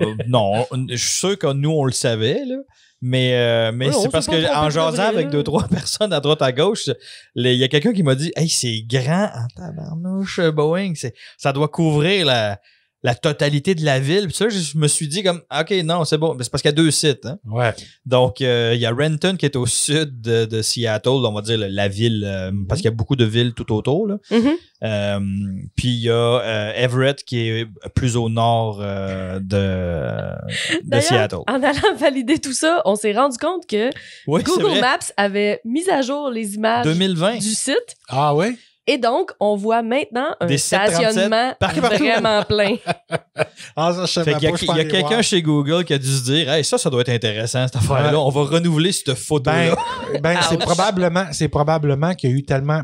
euh, non, je suis sûr que nous, on le savait, là. Mais, mais c'est parce que en jasant avec deux, trois personnes à droite, à gauche, il y a quelqu'un qui m'a dit Hey, c'est grand en tabarnouche, Boeing. Ça doit couvrir la la totalité de la ville. Puis ça, je me suis dit comme, ah, OK, non, c'est bon. Mais C'est parce qu'il y a deux sites. Hein. Donc, euh, il y a Renton qui est au sud de, Seattle, on va dire la ville, euh, mhm. parce qu'il y a beaucoup de villes tout autour. Mhm. Euh, puis il y a Everett qui est plus au nord de, Seattle. En allant valider tout ça, on s'est rendu compte que Google Maps avait mis à jour les images du site. Ah oui? Et donc, on voit maintenant un stationnement vraiment plein. Ah, il y a, quelqu'un chez Google qui a dû se dire ça, ça doit être intéressant, cette affaire-là. On va renouveler cette photo-là. Ben, ben c'est probablement, qu'il y a eu tellement.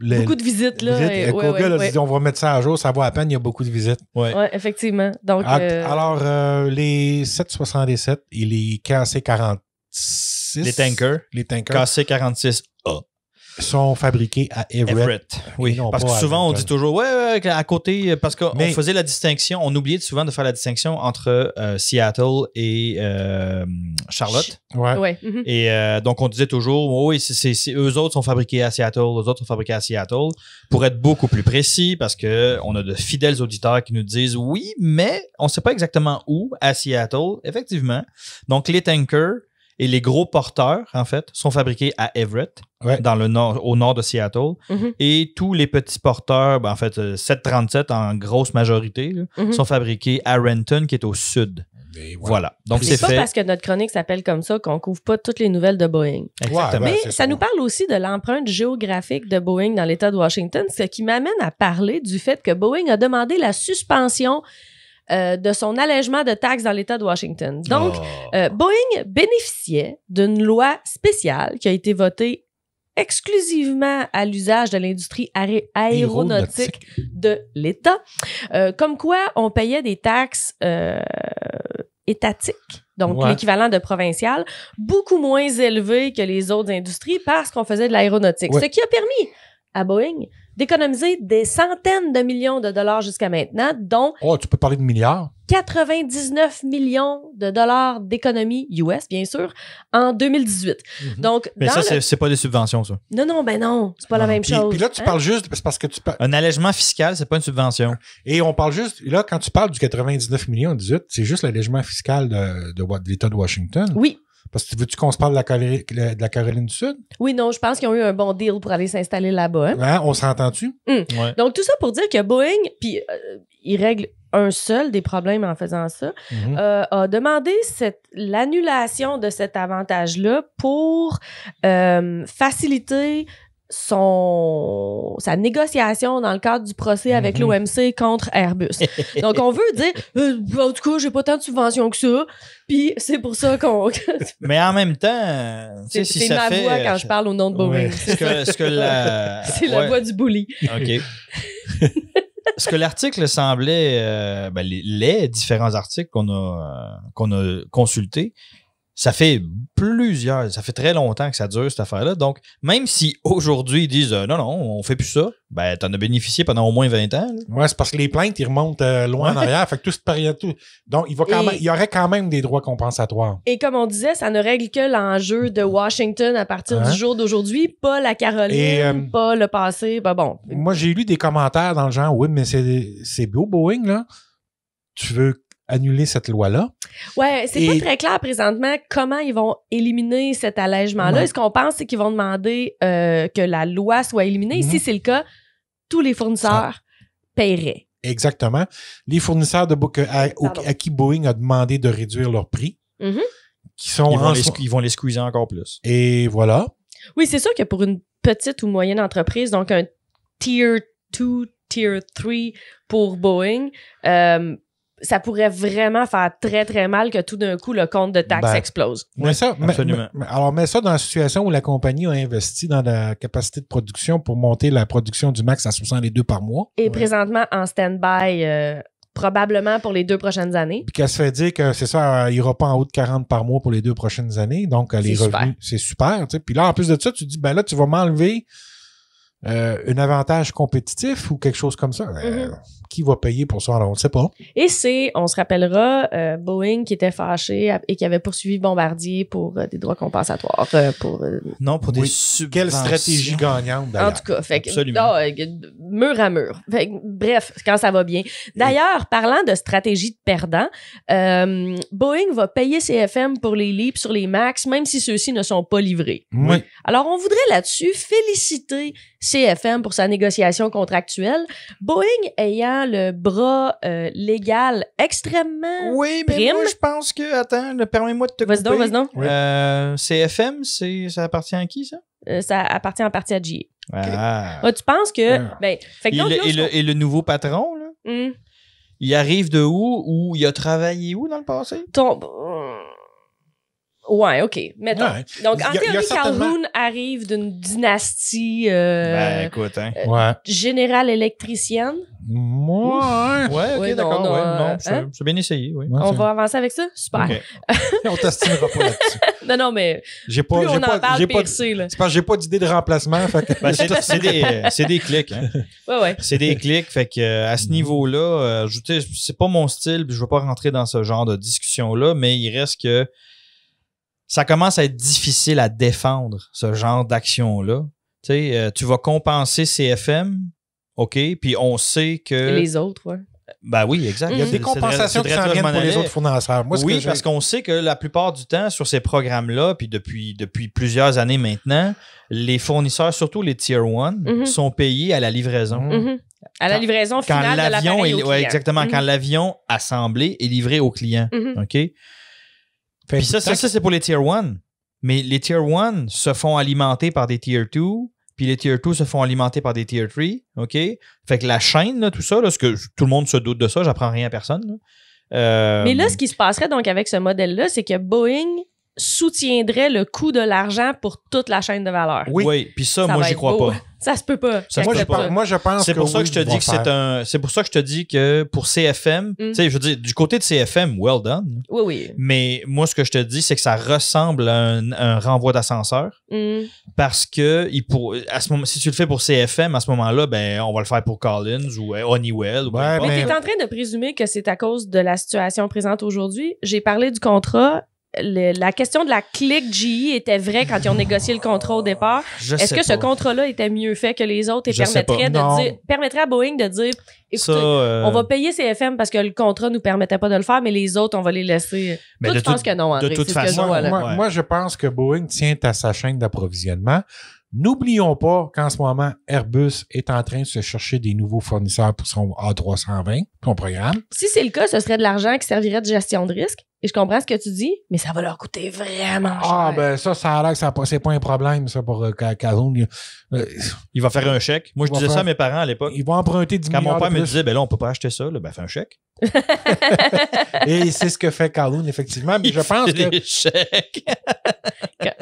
beaucoup de visites, là. Google a dit on va mettre ça à jour, ça va à peine, il y a beaucoup de visites. Oui, effectivement. Donc, ah, euh, Alors, euh, les 767 et les KC-46. Les tankers. Les tankers. KC-46 sont fabriqués à Everett. oui, parce que souvent, on dit toujours, ouais, à côté, parce qu'on faisait la distinction, on oubliait souvent de faire la distinction entre euh, Seattle et euh, Charlotte. Ouais. Mhm. Et euh, donc, on disait toujours, oh, oui, eux autres sont fabriqués à Seattle, eux autres sont fabriqués à Seattle, pour être beaucoup plus précis, parce qu'on a de fidèles auditeurs qui nous disent, oui, mais on ne sait pas exactement où à Seattle, effectivement. Donc, les tankers, et les gros porteurs, en fait, sont fabriqués à Everett, dans le nord, au nord de Seattle. Mhm. Et tous les petits porteurs, ben, en fait, 737 euh, en grosse majorité, mhm. sont fabriqués à Renton, qui est au sud. Voilà. Donc c'est pas parce que notre chronique s'appelle comme ça qu'on couvre pas toutes les nouvelles de Boeing. Exactement. Ben, Mais ça nous parle aussi de l'empreinte géographique de Boeing dans l'État de Washington, ce qui m'amène à parler du fait que Boeing a demandé la suspension euh, de son allègement de taxes dans l'État de Washington. Donc, oh. euh, Boeing bénéficiait d'une loi spéciale qui a été votée exclusivement à l'usage de l'industrie aéronautique de l'État, euh, comme quoi on payait des taxes étatiques donc l'équivalent de provincial, beaucoup moins élevées que les autres industries parce qu'on faisait de l'aéronautique. Ce qui a permis à Boeing d'économiser des centaines de millions de dollars jusqu'à maintenant, dont... Oh, tu peux parler de milliards. 99 millions de dollars d'économie US, bien sûr, en 2018. Mhm. Donc, mais ça, c'est pas des subventions, ça. Non, non, ben non, c'est pas la même chose. Puis là, tu parles hein? juste, parce que tu Un allègement fiscal, c'est pas une subvention. Et on parle juste, là, quand tu parles du 99 millions 18, c'est juste l'allègement fiscal de l'État de Washington. Oui, parce que veux-tu qu'on se parle de la, Caroline, du Sud? Oui, non, je pense qu'ils ont eu un bon deal pour aller s'installer là-bas. Hein? on s'entend-tu? Hum. Donc, tout ça pour dire que Boeing, puis euh, il règle un seul des problèmes en faisant ça, mhm. euh, a demandé l'annulation de cet avantage-là pour euh, faciliter son, sa négociation dans le cadre du procès avec mhm. l'OMC contre Airbus. Donc, on veut dire, euh, en tout cas, j'ai pas tant de subventions que ça, puis c'est pour ça qu'on... Mais en même temps, c'est ma voix quand euh, je parle au nom de Boeing. C'est la... voix du bully. OK. ce que l'article semblait, euh, ben, les, différents articles qu'on a, qu'on a consultés, ça fait plusieurs, ça fait très longtemps que ça dure, cette affaire-là. Donc, même si aujourd'hui ils disent euh, non, non, on fait plus ça, ben, t'en as bénéficié pendant au moins 20 ans. Ouais, c'est parce que les plaintes, ils remontent euh, loin en arrière. Fait que tout cette période, tout. Donc, il, y aurait quand même des droits compensatoires. Et comme on disait, ça ne règle que l'enjeu de Washington à partir du hein? jour d'aujourd'hui, pas la Caroline, euh, pas le passé. Ben bon. Moi, j'ai lu des commentaires dans le genre, oui, mais c'est beau, Boeing, là. Tu veux annuler cette loi-là. Ouais, c'est pas très clair présentement comment ils vont éliminer cet allègement-là. Est-ce qu'on pense c'est qu'ils vont demander euh, que la loi soit éliminée? Mhm. Si c'est le cas, tous les fournisseurs paieraient. Exactement. Les fournisseurs de à, qui Boeing a demandé de réduire leur prix, mhm. qui sont ils vont, les, squeezer encore plus. Et voilà. Oui, c'est sûr que pour une petite ou moyenne entreprise, donc un tier 2, tier 3 pour Boeing, euh, ça pourrait vraiment faire très, très mal que tout d'un coup, le compte de taxes ben, explose. Oui, ça, Absolument. alors, mets ça dans la situation où la compagnie a investi dans la capacité de production pour monter la production du max à 62 par mois. Et présentement en stand-by. Euh, probablement pour les deux prochaines années. Puis qu'elle se fait dire que c'est ça, il n'ira pas en haut de 40 par mois pour les deux prochaines années. Donc, les revenus, c'est super. Puis là, en plus de ça, tu dis, ben là, tu vas m'enlever euh, un avantage compétitif ou quelque chose comme ça. Euh, mhm. qui va payer pour ça? Alors, on ne sait pas. Et c'est, on se rappellera, euh, Boeing qui était fâché et qui avait poursuivi Bombardier pour des droits compensatoires. pour, non, pour des oui. Quelle stratégie gagnante, En tout cas, fait mur à mur. bref, quand ça va bien. D'ailleurs, parlant de stratégie de perdant, Boeing va payer CFM pour les leaps sur les MAX, même si ceux-ci ne sont pas livrés. Oui. Alors, on voudrait là-dessus féliciter CFM pour sa négociation contractuelle. Boeing ayant le bras euh, légal extrêmement Oui, mais moi, je pense que... Attends, permets-moi de te couper. Vas-y vas-y euh, CFM, ça appartient à qui, ça? Euh, ça appartient en partie à GE. Ah. ah. tu penses que... et, le, nouveau patron, là? Hum. Il arrive de où ou il a travaillé où dans le passé? Ton, Ouais, OK. Mais Donc, en théorie, Calhoun arrive d'une dynastie euh, ben, écoute, hein. Euh, ouais. générale électricienne. Moi, ouais. OK, d'accord. Non, non euh, hein? c'est bien essayé. Oui. on va avancer avec ça? Super. on t'estimera pas là-dessus. non, non, mais j'ai pas, plus pas, en parle, c'est. parce j'ai pas d'idée de remplacement. Ben, c'est des, des, clics. Hein. Ouais, ouais. C'est des clics. Fait que, à ce mm-hmm. niveau-là, ce c'est pas mon style, puis je veux pas rentrer dans ce genre de discussion-là, mais il reste que ça commence à être difficile à défendre ce genre d'action-là. Tu, euh, tu vas compenser CFM, OK, puis on sait que. Et les autres, ouais. Ben oui, exact. Mhm. Il y a des compensations qui s'en pour les autres fournisseurs. oui, parce qu'on sait que la plupart du temps, sur ces programmes-là, puis depuis, depuis plusieurs années maintenant, les fournisseurs, surtout les Tier 1, mhm. sont payés à la livraison. Mhm. À la livraison finale de l'avion Exactement, quand l'avion assemblé est livré au client. OK? ça, ça, c'est pour les tier 1. Mais les tier 1 se font alimenter par des tier 2, puis les tier 2 se font alimenter par des tier 3. OK? Fait que la chaîne, tout ça, là, tout le monde se doute de ça, j'apprends rien à personne. Euh, Mais là, ce qui se passerait donc avec ce modèle-là, c'est que Boeing soutiendrait le coût de l'argent pour toute la chaîne de valeur. Oui, oui. puis ça, moi, j'y crois pas. Ça se peut pas. moi, je pense c'est pour ça que je te dis que c'est un c'est pour ça que je te dis que pour CFM, mm. tu sais je veux dire du côté de CFM, well done. Oui oui. Mais moi ce que je te dis c'est que ça ressemble à un, renvoi d'ascenseur mm. parce que il pour à ce moment si tu le fais pour CFM à ce moment-là ben on va le faire pour Collins ou euh, Honeywell ou mais... tu es en train de présumer que c'est à cause de la situation présente aujourd'hui. J'ai parlé du contrat la question de la clique GE était vraie quand ils ont négocié le contrat au départ. Est-ce que ce contrat-là était mieux fait que les autres et permettrait, à Boeing de dire écoutez, euh, on va payer CFM parce que le contrat ne nous permettait pas de le faire, mais les autres, on va les laisser. Mais que non, De toute façon, moi, je pense que Boeing tient à sa chaîne d'approvisionnement. N'oublions pas qu'en ce moment, Airbus est en train de se chercher des nouveaux fournisseurs pour son A320. Si c'est le cas, ce serait de l'argent qui servirait de gestion de risque. Et je comprends ce que tu dis, mais ça va leur coûter vraiment ah, cher. Ah, ben ça, ça a l'air que c'est pas un problème, ça, pour euh, Calhoun. Euh, il va faire un chèque. Moi, je disais ça à mes parents à l'époque. Ils vont emprunter 10 Quand Quand mon père me disait, ben là, on peut pas acheter ça, là, ben fais un chèque. Et c'est ce que fait Calhoun effectivement. Mais il je pense que.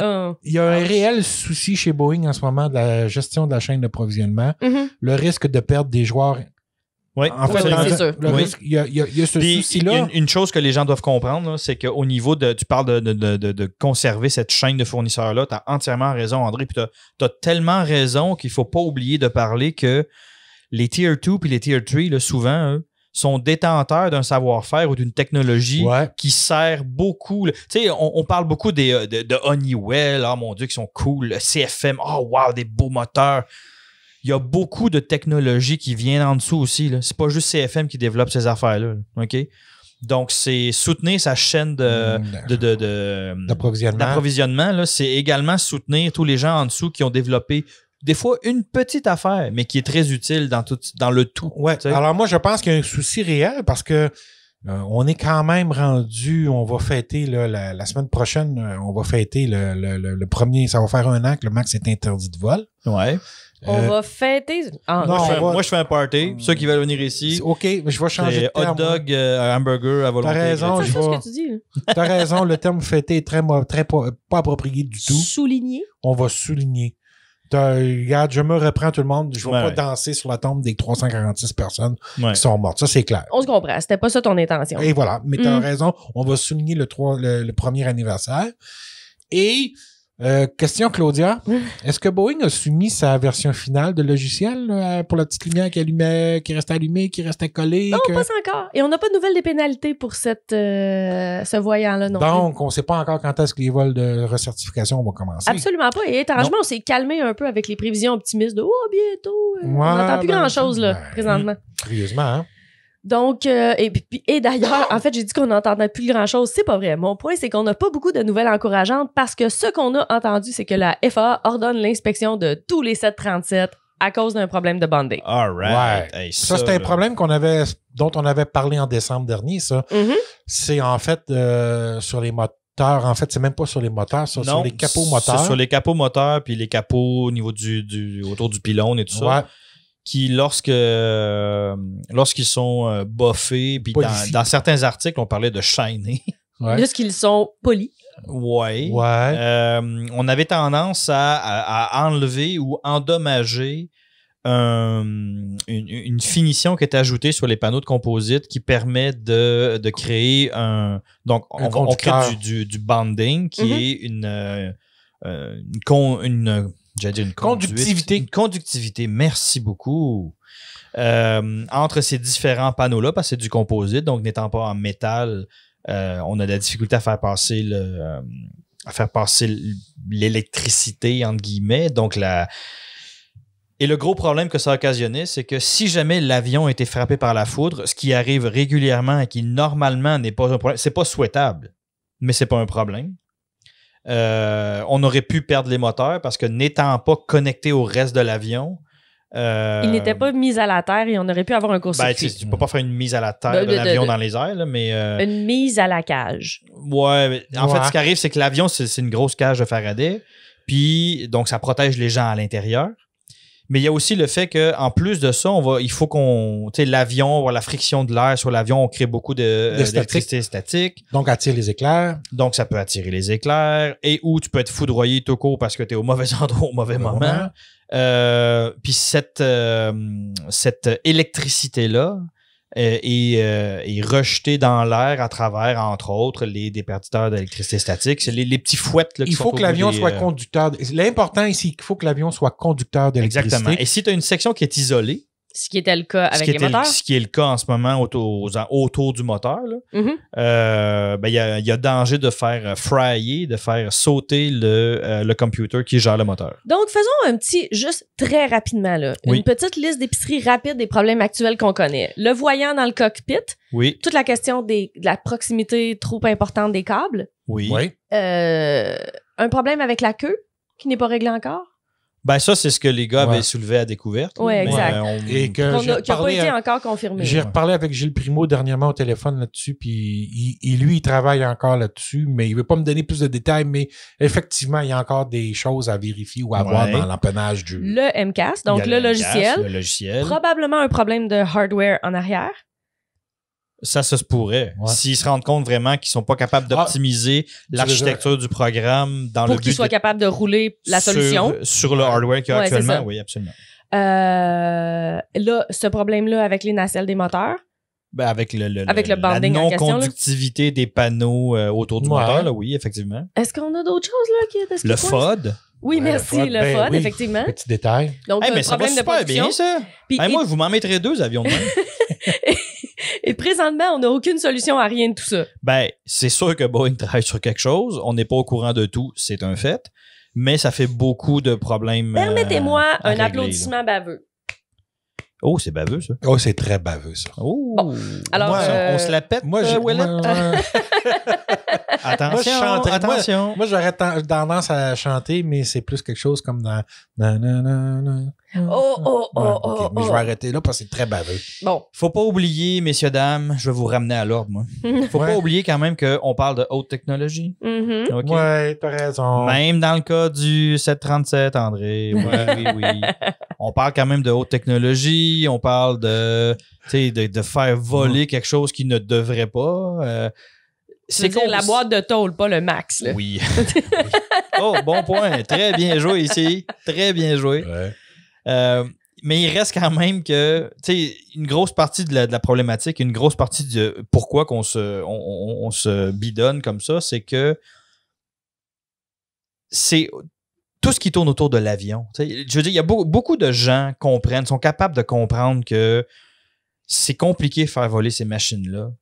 Oh. il y a un réel souci chez Boeing en ce moment de la gestion de la chaîne d'approvisionnement. Mm-hmm. Le risque de perdre des joueurs oui, en fait, c'est sûr. il, y a, il ce souci-là. Une, chose que les gens doivent comprendre, c'est qu'au niveau de. Tu parles de, conserver cette chaîne de fournisseurs-là. Tu as entièrement raison, André. Puis tu as, tellement raison qu'il ne faut pas oublier de parler que les Tier 2 puis les Tier 3, souvent, eux, sont détenteurs d'un savoir-faire ou d'une technologie qui sert beaucoup. Tu sais, on, parle beaucoup des, euh, de, Honeywell, oh mon Dieu, qui sont cool, le CFM, oh ah, wow, des beaux moteurs il y a beaucoup de technologies qui viennent en dessous aussi. C'est pas juste CFM qui développe ces affaires-là. OK? Donc, c'est soutenir sa chaîne de, mm, d'approvisionnement. c'est également soutenir tous les gens en dessous qui ont développé des fois une petite affaire, mais qui est très utile dans, tout, dans le tout. Ouais. Alors, moi, je pense qu'il y a un souci réel parce que euh, on est quand même rendu, on va fêter la, semaine prochaine, euh, on va fêter le, premier, ça va faire un an que le Max est interdit de vol. Ouais. On euh, va fêter. Ah, moi, je fais, un party. Hmm. Ceux qui veulent venir ici. OK, mais je vais changer de Hot dog, hein. euh, hamburger à volonté. T'as raison. ce que tu dis. T'as raison. Le terme fêter est très, très pas, approprié du tout. Souligner. On va souligner. Regarde, je me reprends tout le monde. Je ne vais pas danser sur la tombe des 346 personnes qui sont mortes. Ça, c'est clair. On se comprend. C'était pas ça ton intention. Et voilà. Mais tu mm. raison. On va souligner le, 3, le premier anniversaire. Et euh, question Claudia. Est-ce que Boeing a soumis sa version finale de logiciel euh, pour la petite lumière qui allumait, qui restait allumée, qui restait collée? Non, pas encore. Et on n'a pas de nouvelles des pénalités pour cette, euh, ce voyant-là non Donc, on ne sait pas encore quand est-ce que les vols de recertification vont commencer. Absolument pas. Et étrangement, on s'est calmé un peu avec les prévisions optimistes de « Oh, bientôt! on n'entend plus ben, grand-chose, là, ben, présentement. Hmm, curieusement, hein? Donc, euh, et, et d'ailleurs, en fait, j'ai dit qu'on n'entendait plus grand-chose. C'est pas vrai. Mon point, c'est qu'on n'a pas beaucoup de nouvelles encourageantes parce que ce qu'on a entendu, c'est que la FAA ordonne l'inspection de tous les 737 à cause d'un problème de bonding. All right. ça, c'était c'est un problème dont on avait parlé en décembre dernier, ça. Mm-hmm. C'est en fait euh, sur les moteurs. En fait, c'est même pas sur les moteurs, c'est sur les capots moteurs. C'est sur les capots moteurs, puis les capots au niveau du, autour du pylône et tout ça qui, lorsque euh, lorsqu'ils sont euh, buffés, puis dans, certains articles, on parlait de shiny. Lorsqu'ils sont polis. Oui. Ouais. Euh, on avait tendance à, enlever ou endommager une, finition qui est ajoutée sur les panneaux de composite qui permet de, créer un. Donc, on, crée du, du, du banding qui mhm. est une, une, une conductivité. conductivité, merci beaucoup. Euh, entre ces différents panneaux-là, parce que c'est du composite, donc n'étant pas en métal, euh, on a de la difficulté à faire passer le, euh, à faire passer l'électricité, entre guillemets. Donc la, et le gros problème que ça a occasionné, c'est que si jamais l'avion a été frappé par la foudre, ce qui arrive régulièrement et qui normalement n'est pas un problème, c'est pas souhaitable, mais c'est pas un problème. Euh, on aurait pu perdre les moteurs parce que n'étant pas connecté au reste de l'avion. Euh, il n'était pas mis à la terre et on aurait pu avoir un court ben, Tu peux pas faire une mise à la terre de, l'avion dans les airs, mais. Euh, une mise à la cage. Ouais, en fait, ce qui arrive, c'est que l'avion, c'est une grosse cage de Faraday. Puis, donc, ça protège les gens à l'intérieur. Mais il y a aussi le fait que en plus de ça, on va, il faut qu'on. Tu sais, l'avion, la friction de l'air sur l'avion, on crée beaucoup euh, d'électricité statique. Donc, attire les éclairs. Donc, ça peut attirer les éclairs. Et où tu peux être foudroyé tout court parce que tu es au mauvais endroit au mauvais moment. Euh, puis cette, euh, cette électricité-là, euh, et, euh, et, rejeté dans l'air à travers, entre autres, les déperditeurs d'électricité statique, les, les petits fouettes. il euh, faut que l'avion soit conducteur. L'important ici, il faut que l'avion soit conducteur d'électricité. Exactement. Et si tu as une section qui est isolée, ce qui était le cas avec les moteurs. ce qui est le cas en ce moment autour, du moteur. Mm-hmm. Euh, ben, il y, y, a danger de faire euh, fryer, de faire sauter euh, le, computer qui gère le moteur. Donc, faisons un petit, juste très rapidement, là, une petite liste d'épicerie rapide des problèmes actuels qu'on connaît. Le voyant dans le cockpit. Toute la question de la proximité trop importante des câbles. Oui. un problème avec la queue qui n'est pas réglé encore. Ben, ça, c'est ce que les gars avaient soulevé à découverte. Oui, euh, exact. Et que a, pas été encore confirmé. J'ai reparlé avec Gilles Primo dernièrement au téléphone là-dessus, puis il, lui, il travaille encore là-dessus, mais il ne veut pas me donner plus de détails, mais effectivement, il y a encore des choses à vérifier ou à voir dans l'empennage du. Le MCAS, donc le, logiciel. le logiciel. Probablement un problème de hardware en arrière ça, ça se pourrait. S'ils se rendent compte vraiment qu'ils sont pas capables ah, d'optimiser l'architecture du programme dans pour qu'ils soient capables de rouler la solution. Sur, le hardware qu'il y a actuellement, oui, absolument. Euh, là, ce problème-là avec les nacelles des moteurs. Ben avec le, le, avec le, la non-conductivité des panneaux euh, autour du moteur, là, oui, effectivement. Est-ce qu'on a d'autres choses là? Qui, le FOD. Oui, merci, le ben FOD, effectivement. Petit détail. Donc, euh, mais ça bien, ça. Moi, vous m'en mettrais deux avions de même. Et présentement, on n'a aucune solution à rien de tout ça. Ben, c'est sûr que Boeing travaille sur quelque chose. On n'est pas au courant de tout, c'est un fait. Mais ça fait beaucoup de problèmes. Euh, Permettez-moi un applaudissement baveux. Oh, c'est baveux, ça. Oh, c'est très baveux, ça. Oh. Alors, euh, on se la pète, moi, euh, attention, attention. Moi, j'aurais tendance à chanter, mais c'est plus quelque chose comme dans... Oh, oh, oh, oh, oh, Mais je vais oh. arrêter là parce que c'est très baveux. Bon. Faut pas oublier, messieurs, dames, je vais vous ramener à l'ordre, moi. Faut pas oublier quand même qu'on parle de haute technologie. Mm-hmm. Oui, t'as raison. Même dans le cas du 737, André. Ouais, oui, oui. On parle quand même de haute technologie. On parle de, de, faire voler quelque chose qui ne devrait pas. Euh, c'est la boîte de tôle, pas le max. Oui. oh, bon point. Très bien joué ici. Très bien joué. Ouais. Euh, mais il reste quand même que, tu sais, une grosse partie de la, problématique, une grosse partie de pourquoi qu'on on, se bidonne comme ça, c'est que c'est tout ce qui tourne autour de l'avion. Je veux dire, il y a beaucoup, de gens comprennent, sont capables de comprendre que c'est compliqué de faire voler ces machines-là.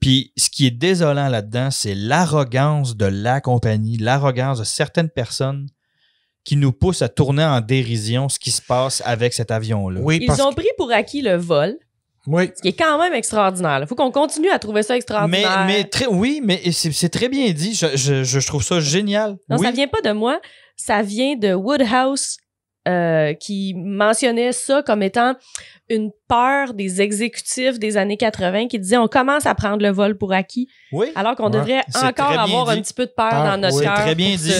Puis ce qui est désolant là-dedans, c'est l'arrogance de la compagnie, l'arrogance de certaines personnes qui nous pousse à tourner en dérision ce qui se passe avec cet avion-là. Ils ont pris pour acquis le vol. Ce qui est quand même extraordinaire. Il faut qu'on continue à trouver ça extraordinaire. Mais, oui, mais c'est très bien dit. Je, trouve ça génial. Non, oui. ça vient pas de moi. Ça vient de Woodhouse euh, qui mentionnait ça comme étant une peur des exécutifs des années 80 qui disaient on commence à prendre le vol pour acquis, alors qu'on devrait encore avoir un petit peu de peur, ah, dans notre cœur. Très bien dit.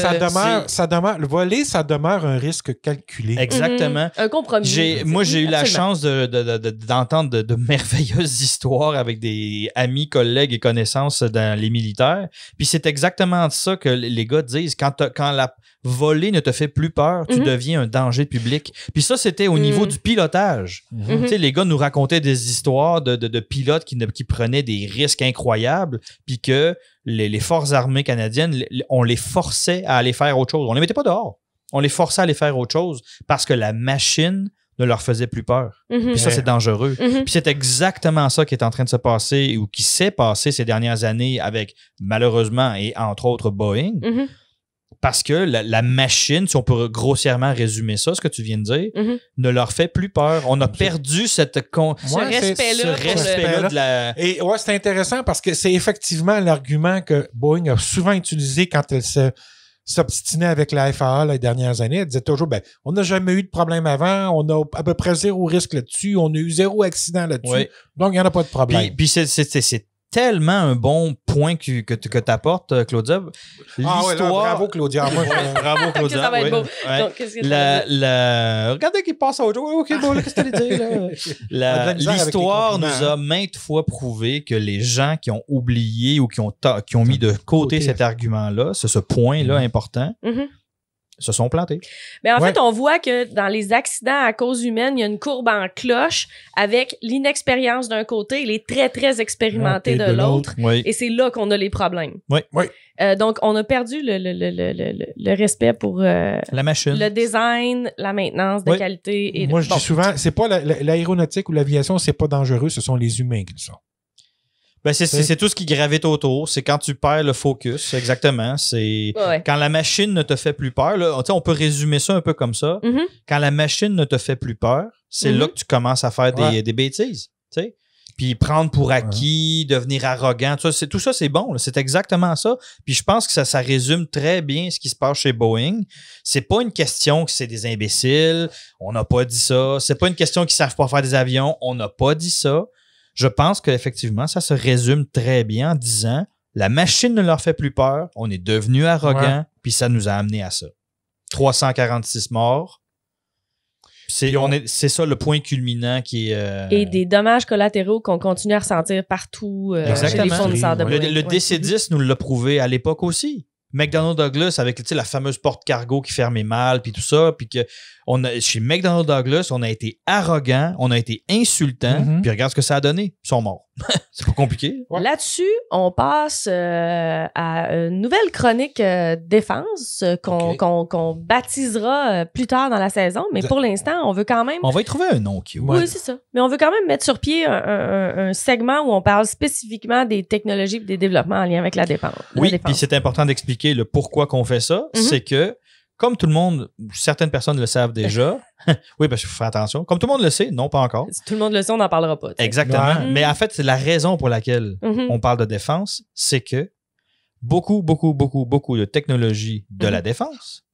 Ça demeure, le voler, ça demeure un risque calculé. Mhm. Exactement. Un compromis. moi, j'ai eu la chance d'entendre de, merveilleuses histoires avec des amis, collègues et connaissances dans les militaires. Puis c'est exactement ça que les gars disent. Quand, quand la volée ne te fait plus peur, tu mhm. deviens un danger public. Puis ça, c'était au mm. niveau du pilotage. Mhm. Mhm. Tu Les gars nous racontaient des histoires de, pilotes qui, qui prenaient des risques incroyables, puis que les, forces armées canadiennes, on les forçait à aller faire autre chose. On les mettait pas dehors. On les forçait à aller faire autre chose parce que la machine ne leur faisait plus peur. Mhm. Puis ça, c'est dangereux. Mhm. Puis c'est exactement ça qui est en train de se passer ou qui s'est passé ces dernières années avec, malheureusement, et entre autres, Boeing parce que la, machine, si on peut grossièrement résumer ça, ce que tu viens de dire, mhm. ne leur fait plus peur. On a perdu cette ce respect-là. Et ouais, c'est intéressant parce que c'est effectivement l'argument que Boeing a souvent utilisé quand elle se s'obstinait avec la FAA les dernières années. Elle disait toujours, ben, on n'a jamais eu de problème avant, on a à peu près zéro risque là-dessus, on a eu zéro accident là-dessus, donc il n'y en a pas de problème. Puis, puis c'est tellement un bon point que, que, tu apportes, euh, Claudia. Ah bravo, Claudia. bravo, Claudia. ça va être beau. Regardez qu'il passe à autre OK, bon, qu'est-ce que tu dire? L'histoire nous a hein. maintes fois prouvé que les gens qui ont oublié ou qui ont, qui ont mis de côté, cet argument-là, ce, ce point-là mm-hmm. important, mm-hmm se sont plantés. Mais en fait, on voit que dans les accidents à cause humaine, il y a une courbe en cloche avec l'inexpérience d'un côté et les très, très expérimentés de, l'autre. Et c'est là qu'on a les problèmes. Oui, oui. Euh, donc, on a perdu le, respect pour euh, la machine. le design, la maintenance de qualité. Et Moi, je dis souvent, c'est pas l'aéronautique ou l'aviation, c'est pas dangereux, ce sont les humains qui le sont. Ben, c'est tout ce qui gravite autour. C'est quand tu perds le focus, exactement. C'est quand la machine ne te fait plus peur. on peut résumer ça un peu comme ça. Mm-hmm. Quand la machine ne te fait plus peur, c'est là mm-hmm. que tu commences à faire des, bêtises. Puis prendre pour acquis, devenir arrogant, tout ça, tout ça c'est bon. C'est exactement ça. Puis je pense que ça, résume très bien ce qui se passe chez Boeing. C'est pas une question que c'est des imbéciles, on n'a pas dit ça. C'est pas une question qu'ils savent pas faire des avions, on n'a pas dit ça je pense qu'effectivement, ça se résume très bien en disant la machine ne leur fait plus peur, on est devenu arrogant, puis ça nous a amené à ça. 346 morts. C'est ça le point culminant qui est. Euh, Et des dommages collatéraux qu'on continue à ressentir partout euh, Exactement. Le, le nous l'a prouvé à l'époque aussi. McDonnell Douglas avec la fameuse porte cargo qui fermait mal, puis tout ça, puis que on a, chez McDonald Douglas, on a été arrogant, on a été insultant, mhm. puis regarde ce que ça a donné. Ils sont morts. c'est pas compliqué. Là-dessus, on passe euh, à une nouvelle chronique euh, défense euh, qu'on baptisera plus tard dans la saison, mais pour l'instant, on veut quand même. On va y trouver un nom qui. Oui, c'est ça. Mais on veut quand même mettre sur pied un, segment où on parle spécifiquement des technologies et des développements en lien avec la défense. Oui, puis c'est important d'expliquer le pourquoi qu'on fait ça. Mhm. C'est que comme tout le monde, certaines personnes le savent déjà. oui, parce qu'il faut faire attention. Comme tout le monde le sait, non, pas encore. Si tout le monde le sait, on n'en parlera pas. Exactement. Mais en fait, la raison pour laquelle mhm. on parle de défense, c'est que beaucoup, beaucoup, beaucoup, beaucoup de technologies de la mhm. défense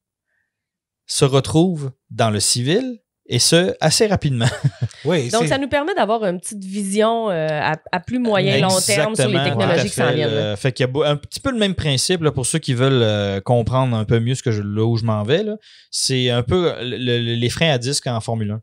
se retrouvent dans le civil et ce, assez rapidement. oui, Donc, ça nous permet d'avoir une petite vision euh, à, plus moyen long terme sur les technologies qui s'en viennent. fait qu'il y a un petit peu le même principe pour ceux qui veulent euh, comprendre un peu mieux ce que je, là où je m'en vais. C'est un peu les freins à disque en Formule 1.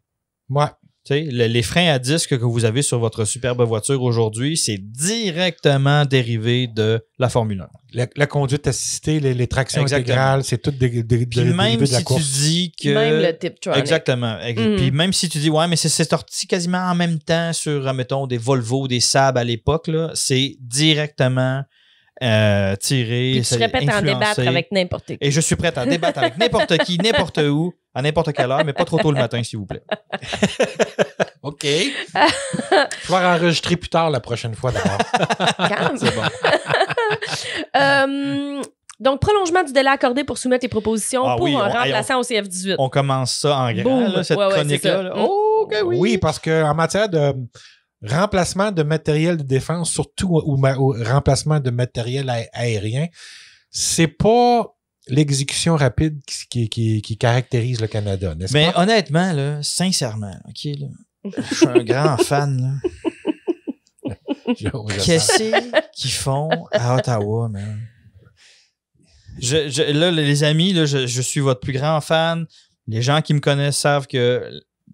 Ouais les freins à disque que vous avez sur votre superbe voiture aujourd'hui, c'est directement dérivé de la Formule 1. La, conduite assistée, les, tractions intégrales, c'est tout dérivé même tu dis que... le tip Exactement. Mm. Puis même si tu dis, ouais, mais c'est sorti quasiment en même temps sur, mettons, des Volvo, des Saab à l'époque, c'est directement... Euh, tiré. je serais prête à en débattre avec n'importe qui. Et je suis prête à débattre avec n'importe qui, n'importe où. à n'importe quelle heure, mais pas trop tôt le matin, s'il vous plaît. OK. Je vais enregistrer plus tard la prochaine fois d'abord. C'est bon. Euh, donc, prolongement du délai accordé pour soumettre les propositions ah pour un remplaçant au CF18. On commence ça en grand, cette chronique-là. Mm. oui. parce qu'en matière de remplacement de matériel de défense, surtout ou, ou remplacement de matériel aérien, c'est pas l'exécution rapide qui, caractérise le Canada, n'est-ce pas? Mais honnêtement, là, sincèrement, OK, je suis un grand fan. Qu'est-ce qu'ils font à Ottawa, man? là, les amis, je, suis votre plus grand fan. Les gens qui me connaissent savent que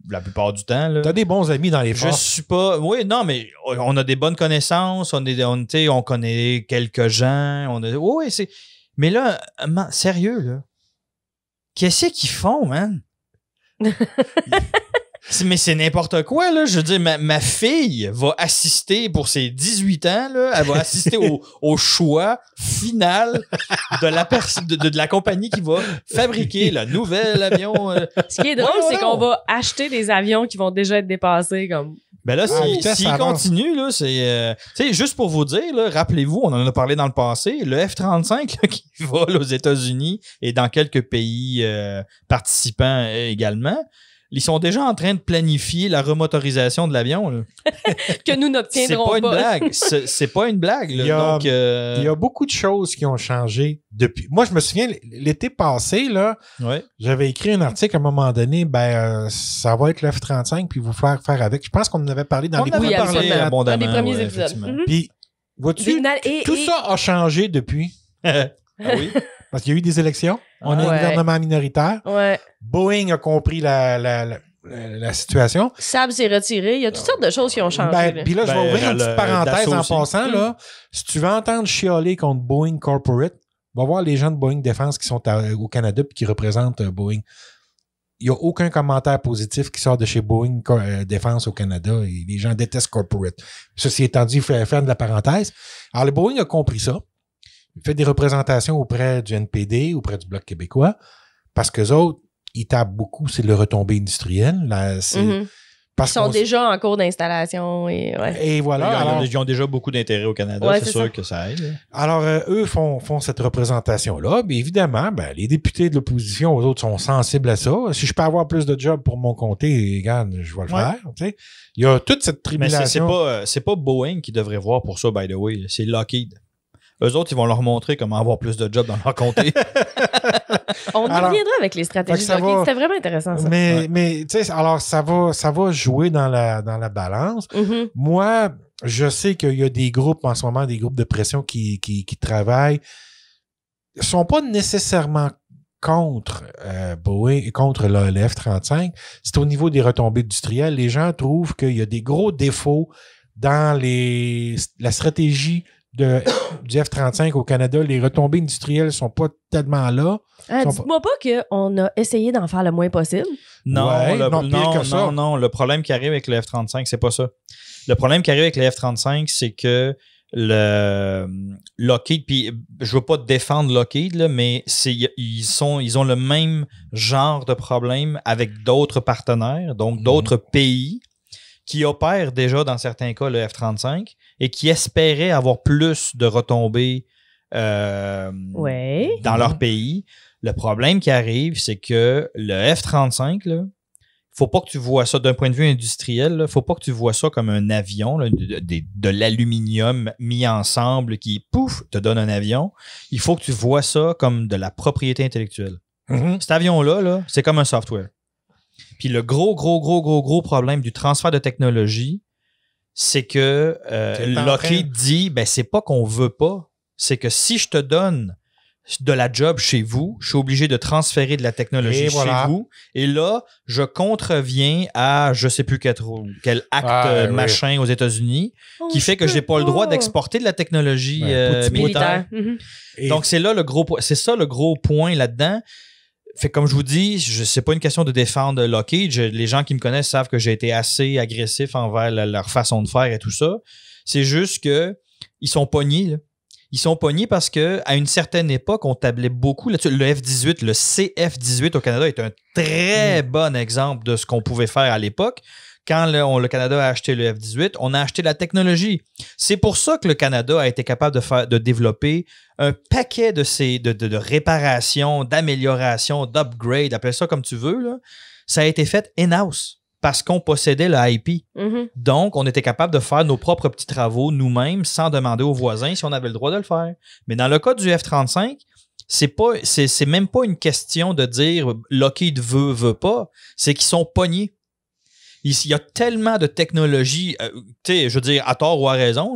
la plupart du temps. T'as des bons amis dans les Je suis pas. Oui, non, mais on a des bonnes connaissances. On, est, on, on connaît quelques gens. On a, oui, c'est mais là, sérieux, là. Qu'est-ce qu'ils font, man? Mais c'est n'importe quoi, là. Je veux dire, ma, fille va assister pour ses 18 ans, là. Elle va assister au, choix final de la, de, de, la compagnie qui va fabriquer le nouvel avion. Euh. Ce qui est drôle, c'est qu'on va acheter des avions qui vont déjà être dépassés, comme ben là, ah, s'il continue, là, c'est. Euh, tu sais, juste pour vous dire, rappelez-vous, on en a parlé dans le passé, le F-35 qui vole aux États-Unis et dans quelques pays euh, participants euh, également, ils sont déjà en train de planifier la remotorisation de l'avion. que nous n'obtiendrons pas. Une blague. C'est pas une blague. Euh, il, y a, beaucoup de choses qui ont changé depuis. Moi, je me souviens, l'été passé, j'avais écrit un article à un moment donné, ben, euh, ça va être l'F-35, puis vous faire faire avec. Je pense qu'on en avait parlé dans les premiers, dans les premiers épisodes. Puis, vois-tu, tout ça a changé depuis. Ah oui? Parce qu'il y a eu des élections. On est un gouvernement minoritaire. Boeing a compris la, situation. Sab s'est retiré. Il y a toutes sortes de choses qui ont changé. Ben, puis là, je vais ben, ouvrir une petite parenthèse en passant. si tu veux entendre chialer contre Boeing Corporate, va voir les gens de Boeing Défense qui sont euh, au Canada et qui représentent euh, Boeing. Il n'y a aucun commentaire positif qui sort de chez Boeing euh, Défense au Canada. les gens détestent Corporate. Ceci étant dit, faire de la parenthèse. Alors, le Boeing a compris ça fait des représentations auprès du NPD, auprès du Bloc québécois, parce qu'eux autres, ils tapent beaucoup, c'est le retombée industrielle. Là, mhm. ils sont déjà en cours d'installation. Et, voilà. Ils ont, déjà beaucoup d'intérêt au Canada, c'est sûr que ça aide. Alors, euh, eux font, font cette représentation-là. mais Évidemment, ben, les députés de l'opposition, eux autres, sont sensibles à ça. Si je peux avoir plus de jobs pour mon comté, je vais le faire. Il y a toute cette tribulation. Mais c'est pas, euh, pas Boeing qui devrait voir pour ça, by the way. C'est Lockheed. Eux autres, ils vont leur montrer comment avoir plus de jobs dans leur comté. On y reviendra avec les stratégies. C'était vraiment intéressant, ça. Mais, tu sais, alors, ça va, ça va jouer dans la, dans la balance. Mm-hmm. Moi, je sais qu'il y a des groupes en ce moment, des groupes de pression qui, qui, qui travaillent, sont pas nécessairement contre euh, Boeing et contre l'ALF 35. C'est au niveau des retombées industrielles. Les gens trouvent qu'il y a des gros défauts dans les, la stratégie de, du F-35 au Canada, les retombées industrielles sont pas tellement là. Euh, dites-moi pas, qu'on a essayé d'en faire le moins possible. Non, non, non, Le problème qui arrive avec le F-35, c'est pas ça. Le problème qui arrive avec le F-35, c'est que le Lockheed, puis je veux pas défendre Lockheed, mais ils, sont, ils ont le même genre de problème avec d'autres partenaires, donc mhm. d'autres pays qui opèrent déjà dans certains cas le F-35, et qui espéraient avoir plus de retombées euh, dans leur mhm. pays. Le problème qui arrive, c'est que le F-35, il faut pas que tu vois ça d'un point de vue industriel, il faut pas que tu vois ça comme un avion, de, l'aluminium mis ensemble qui, pouf, te donne un avion. Il faut que tu vois ça comme de la propriété intellectuelle. Mhm. Cet avion-là, -là, c'est comme un software. Puis le gros, gros, gros, gros, gros problème du transfert de technologie, c'est que euh, Lockheed dit ben c'est pas qu'on veut pas, c'est que si je te donne de la job chez vous, je suis obligé de transférer de la technologie chez vous. Et là, je contreviens à je sais plus quel, acte ah, euh, machin aux États-Unis oh, qui fait que j'ai pas, pas le droit d'exporter de la technologie euh, militaire. Mhm. Donc c'est là le gros c'est ça le gros point là-dedans, fait comme je vous dis, ce n'est pas une question de défendre Lockheed. les gens qui me connaissent savent que j'ai été assez agressif envers leur façon de faire et tout ça. C'est juste qu'ils sont pognés. Ils sont pognés parce qu'à une certaine époque, on tablait beaucoup Le F-18, le CF-18 au Canada est un très mm. bon exemple de ce qu'on pouvait faire à l'époque quand le, Canada a acheté le F-18, on a acheté la technologie. C'est pour ça que le Canada a été capable de, faire, de développer un paquet de, ces, de, réparations, d'améliorations, d'upgrades, appelle ça comme tu veux. Ça a été fait in-house parce qu'on possédait le IP. Mm-hmm. Donc, on était capable de faire nos propres petits travaux nous-mêmes sans demander aux voisins si on avait le droit de le faire. Mais dans le cas du F-35, c'est pas c'est même pas une question de dire Lockheed veut veut pas, c'est qu'ils sont pognés il, y a tellement de technologies, euh, tu sais, je veux dire, à tort ou à raison,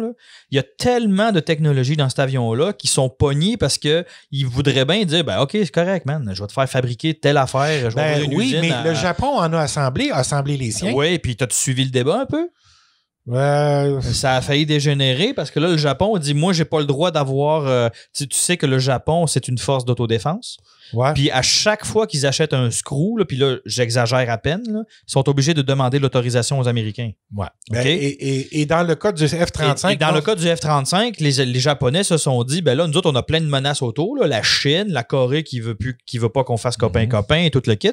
il y a tellement de technologies dans cet avion-là qui sont pognés parce que voudraient bien dire, ben OK, c'est correct, man, je vais te faire fabriquer telle affaire. Je vais ben, oui, mais le Japon en a assemblé, a assemblé les siens. Oui, puis t'as-tu suivi le débat un peu? Ça a failli dégénérer parce que là, le Japon dit Moi, j'ai pas le droit d'avoir. Euh, tu, sais que le Japon, c'est une force d'autodéfense. Puis à chaque fois qu'ils achètent un screw, là, puis là, j'exagère à peine, ils sont obligés de demander l'autorisation aux Américains. Ouais. Ben, et, dans le cas du F-35. Et, dans le cas du F-35, les, Japonais se sont dit ben là, nous autres, on a plein de menaces autour. la Chine, la Corée qui veut plus, qui veut pas qu'on fasse copain-copain et tout le kit.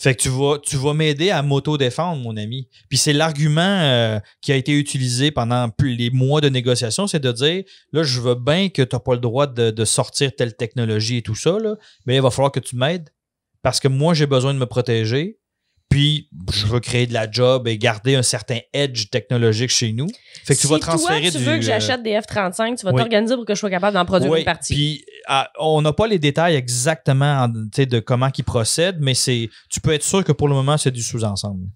Fait que tu vas, tu vas m'aider à m'auto-défendre, mon ami. Puis c'est l'argument euh, qui a été utilisé pendant les mois de négociation, c'est de dire là, je veux bien que tu n'as pas le droit de, sortir telle technologie et tout ça, mais il va falloir que tu m'aides parce que moi, j'ai besoin de me protéger. Puis, je veux créer de la job et garder un certain edge technologique chez nous. Fait que si euh, tu vas transférer toi, tu veux que j'achète des F-35, tu vas t'organiser pour que je sois capable d'en produire une partie. Puis, ah, on n'a pas les détails exactement de comment ils procèdent, mais c'est, tu peux être sûr que pour le moment, c'est du sous-ensemble.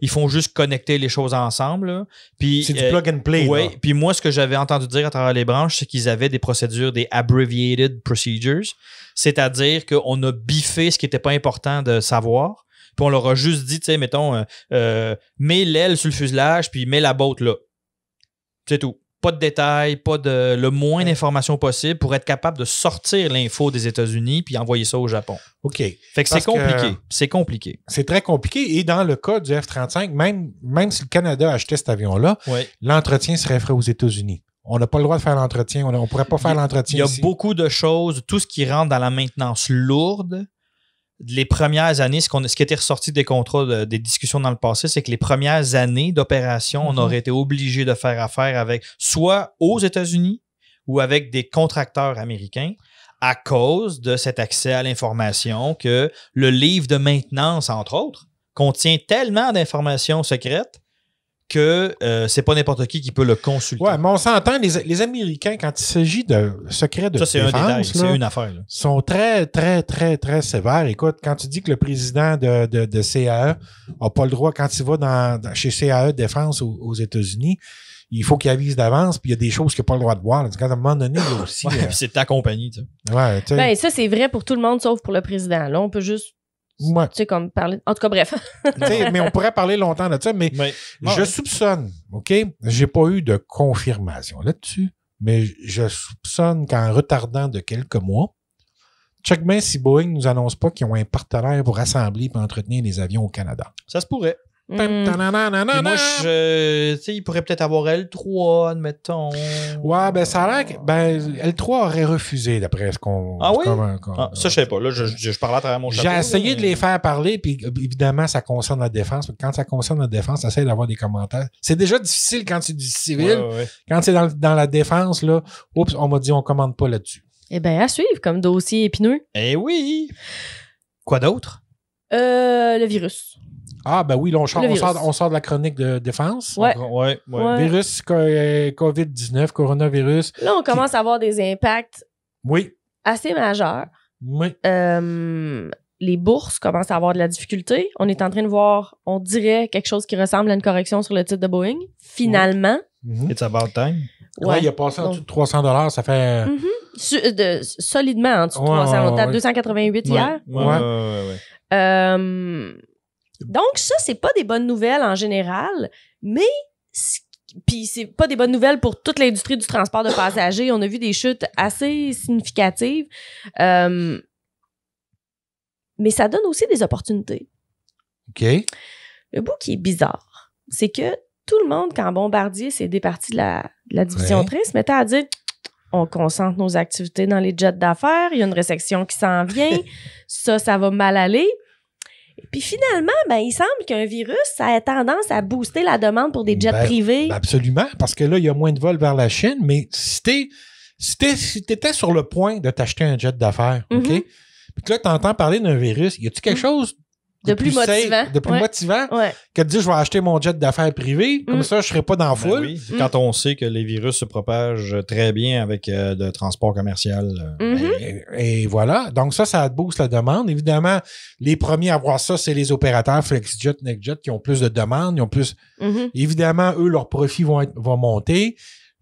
Ils font juste connecter les choses ensemble. Puis, c'est du euh, plug and play. Oui. Puis moi, ce que j'avais entendu dire à travers les branches, c'est qu'ils avaient des procédures, des abbreviated procedures. C'est-à-dire qu'on a biffé ce qui n'était pas important de savoir puis on leur a juste dit, tu sais, mettons, euh, euh, mets l'aile sur le fuselage, puis mets la botte là. C'est tout. Pas de détails, pas de le moins d'informations possible pour être capable de sortir l'info des États-Unis puis envoyer ça au Japon. OK. Fait que c'est compliqué. C'est compliqué. C'est très compliqué. Et dans le cas du F-35, même, même si le Canada achetait cet avion-là, l'entretien serait fait aux États-Unis. On n'a pas le droit de faire l'entretien. On ne pourrait pas faire l'entretien. Il y a beaucoup de choses. Tout ce qui rentre dans la maintenance lourde, les premières années, ce, qu'on, ce qui était ressorti des contrats, des discussions dans le passé, c'est que les premières années d'opération, on mhm. aurait été obligé de faire affaire avec soit aux États-Unis ou avec des contracteurs américains à cause de cet accès à l'information que le livre de maintenance, entre autres, contient tellement d'informations secrètes que euh, c'est pas n'importe qui qui peut le consulter. Ouais, mais on s'entend, les, Américains, quand il s'agit de secrets de Ça, c'est c'est une affaire. sont très, très, très, très sévères. Écoute, quand tu dis que le président de, de, de CAE n'a pas le droit, quand il va dans, chez CAE Défense aux, États-Unis, il faut qu'il avise d'avance, puis il y a des choses qu'il n'a pas le droit de voir. à un moment donné, il aussi. Ouais, euh, c'est ta compagnie, tu sais. Ouais, Ben, ça, c'est vrai pour tout le monde, sauf pour le président. Là, on peut juste tu sais, comme parler. En tout cas, bref. mais on pourrait parler longtemps de ça, mais, je soupçonne, OK? J'ai pas eu de confirmation là-dessus, mais je soupçonne qu'en retardant de quelques mois, check bien si Boeing nous annonce pas qu'ils ont un partenaire pour rassembler et entretenir les avions au Canada. Ça se pourrait. Mm. il pourrait peut-être avoir L3, admettons. Ouais, ben ça a l'air que ben, L3 aurait refusé, d'après ce qu'on. Ah oui? Ah, ça, je sais pas. Là, je, je, à travers mon J'ai essayé de les faire parler, puis évidemment, ça concerne la défense. Quand ça concerne la défense, ça essaye d'avoir des commentaires. C'est déjà difficile quand c'est du civil. Quand c'est dans, la défense, là, oups, on m'a dit on commande pas là-dessus. Eh bien, à suivre comme dossier épineux. Eh oui! Quoi d'autre? Euh, le virus. Ah, ben oui, on, sort, de la chronique de défense. Oui, ouais, Virus euh, COVID-19, coronavirus. Là, on commence à avoir des impacts oui. assez majeurs. Oui. Euh, les bourses commencent à avoir de la difficulté. On est en train de voir, on dirait quelque chose qui ressemble à une correction sur le titre de Boeing. Finalement. Mhm. It's about il a passé en dessous de 300 dollars, ça fait. Mhm. solidement en dessous de 300. on était à 288 hier. Oui, oui, oui. Donc ça, c'est pas des bonnes nouvelles en général, mais puis c'est pas des bonnes nouvelles pour toute l'industrie du transport de passagers. On a vu des chutes assez significatives, euh, mais ça donne aussi des opportunités. Ok. Le bout qui est bizarre, c'est que tout le monde, quand Bombardier s'est départi de la, division ouais. se mettait à dire on concentre nos activités dans les jets d'affaires, il y a une résection qui s'en vient, ça, ça va mal aller. Puis finalement, ben, il semble qu'un virus, ça a tendance à booster la demande pour des jets ben, privés. Ben, absolument, parce que là, il y a moins de vols vers la Chine, mais si tu si, sur le point de t'acheter un jet d'affaires, mm-hmm. OK? Puis que là, entends parler d'un virus, y a-tu quelque mm. chose de plus, motivant. de plus motivant que de dire je vais acheter mon jet d'affaires privé. Comme mm. ça, je ne serai pas dans la ben foule. oui. Mm. Quand on sait que les virus se propagent très bien avec le euh, transport commercial. Euh, mm-hmm. ben, et, voilà. Donc, ça, ça booste la demande. Évidemment, les premiers à voir ça, c'est les opérateurs FlexJet, NextJet qui ont plus de demandes. Ils ont plus. Mm-hmm. Évidemment, eux, leurs profits vont, vont monter.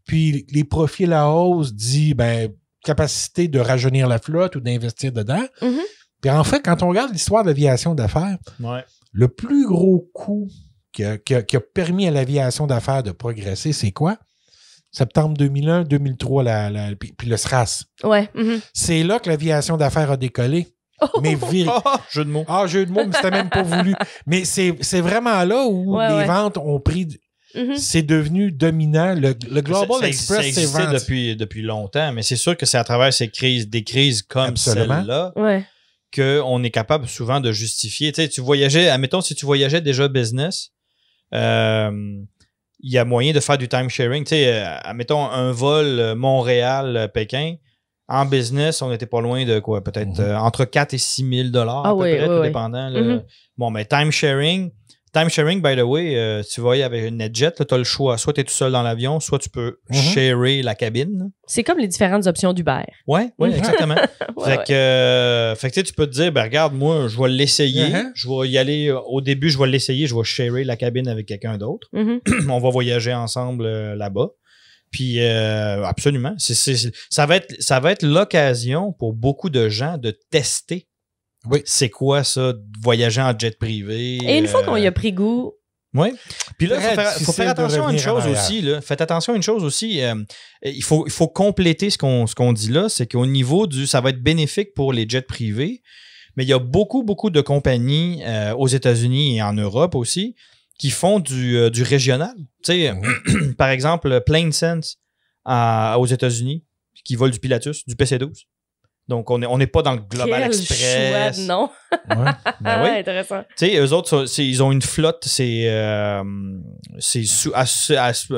Puis les profits la hausse dit ben capacité de rajeunir la flotte ou d'investir dedans. Mm-hmm. Puis en fait, quand on regarde l'histoire de l'aviation d'affaires, le plus gros coup qui a, permis à l'aviation d'affaires de progresser, c'est quoi? Septembre 2001, 2003, puis, le SRAS. Ouais. Mhm. C'est là que l'aviation d'affaires a décollé. Oh! Mais vir... Ah, ah, jeu de mots. Ah, jeu de mots, mais c'était même pas voulu. Mais c'est vraiment là où les ventes ont pris. Mhm. C'est devenu dominant. Le, Global Express, c'est depuis, depuis longtemps, mais c'est sûr que c'est à travers ces crises, des crises comme celle-là. Ouais qu'on est capable souvent de justifier. Tu sais, tu voyageais, admettons, si tu voyageais déjà business, euh, il y a moyen de faire du time sharing. Tu sais, euh, admettons un vol euh, Montréal-Pékin. En business, on n'était pas loin de quoi? Peut-être mhm. entre 4 et 6 000 dollars, ah à peu près, tout dépendant. Mhm. Bon, mais time sharing, Time sharing, by the way, euh, tu vas y avec une NetJet, tu as le choix. Soit tu es tout seul dans l'avion, soit tu peux mhm. share » la cabine. C'est comme les différentes options d'Uber. Oui, mhm. exactement. fait, Que, euh, tu peux te dire, ben, regarde, moi, je vais l'essayer. Mhm. Je vais y aller. Euh, au début, je vais l'essayer. Je vais sharer la cabine avec quelqu'un d'autre. On va voyager ensemble là-bas. Puis, absolument. ça va être, ça va être l'occasion pour beaucoup de gens de tester c'est quoi ça, voyager en jet privé? Et une fois euh, qu'on y a pris goût, oui. Puis là, il faut, faire, attention à une chose aussi. Faites attention à une chose aussi. Euh, il, faut, il faut compléter ce qu'on dit là. C'est qu'au niveau du. Ça va être bénéfique pour les jets privés, mais il y a beaucoup, beaucoup de compagnies euh, aux États-Unis et en Europe aussi qui font du, du régional. Tu sais, mhm. par exemple, Plain Sense aux États-Unis qui vole du Pilatus, du PC-12. Donc, on n'est on pas dans le Global Express. non. ouais. Ben oui. Intéressant. Tu sais, eux autres, ils ont une flotte, c'est euh, c'est un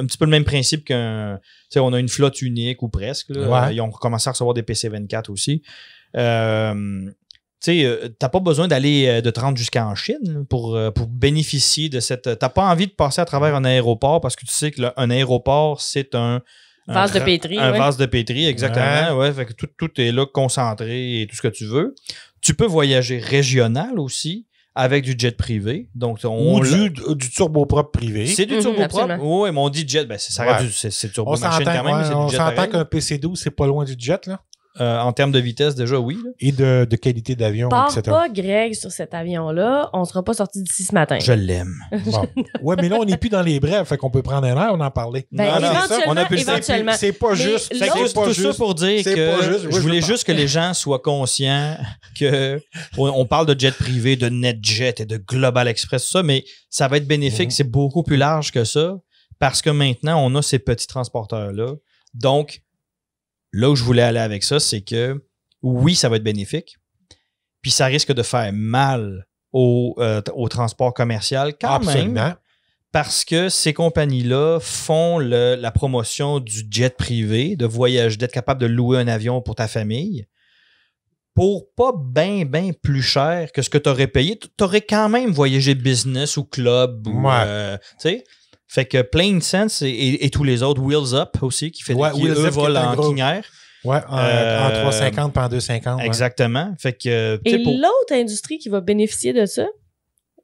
petit peu le même principe qu'un. Tu sais, on a une flotte unique ou presque. Là. Ils ont commencé à recevoir des PC-24 aussi. Euh, tu sais, euh, t'as pas besoin d'aller euh, de rendre jusqu'en Chine pour, pour bénéficier de cette. T'as pas envie de passer à travers un aéroport parce que tu sais qu'un aéroport, c'est un Vase de pétri. Un vase de pétri, exactement. Ouais. fait que tout, tout, est là concentré et tout ce que tu veux. Tu peux voyager régional aussi avec du jet privé. Donc, on Ou du, turbo turboprop privé. C'est du mhm, turboprop. oui, mais on dit jet, ben, ça c'est turbo on quand même. on s'entend qu'un PC12, c'est pas loin du jet. Là. Euh, en termes de vitesse, déjà, oui. Et de, qualité d'avion, etc. pas Greg sur cet avion-là. On sera pas sorti d'ici ce matin. Je l'aime. ouais, mais là, on n'est plus dans les brèves. Fait qu'on peut prendre un air, on en parlait. Ben, non, non, on a C'est pas juste. C'est pas tout ça pour dire que je voulais juste que les gens soient conscients que on, parle de jet privé, de NetJet et de Global Express, ça, mais ça va être bénéfique. C'est beaucoup plus large que ça parce que maintenant, on a ces petits transporteurs-là. Donc, là où je voulais aller avec ça, c'est que oui, ça va être bénéfique, puis ça risque de faire mal au, euh, au transport commercial quand même. Parce que ces compagnies-là font la promotion du jet privé, de voyage, d'être capable de louer un avion pour ta famille pour pas bien, bien plus cher que ce que tu aurais payé. Tu aurais quand même voyagé business ou club. Ou, euh, sais fait que Plain Sense et, tous les autres, Wheels Up aussi, qui fait des qui, en quinière. Ouais, en, euh, en 350 par 250. Exactement. Fait que, et l'autre industrie qui va bénéficier de ça,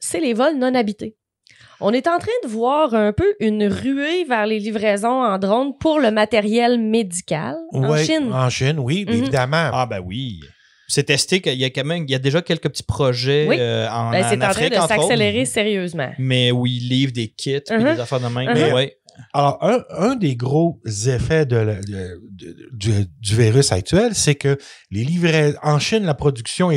c'est les vols non habités. On est en train de voir un peu une ruée vers les livraisons en drone pour le matériel médical en Chine. En Chine, oui, mhm. évidemment. Ah ben oui. C'est testé qu'il y a quand même, il y a déjà quelques petits projets euh, en, ben, C'est en, train de s'accélérer sérieusement. Mais oui, ils livrent des kits, uh-huh. des affaires de même. Uh-huh. Alors, un, des gros effets de du, virus actuel, c'est que les livrets. en Chine, la production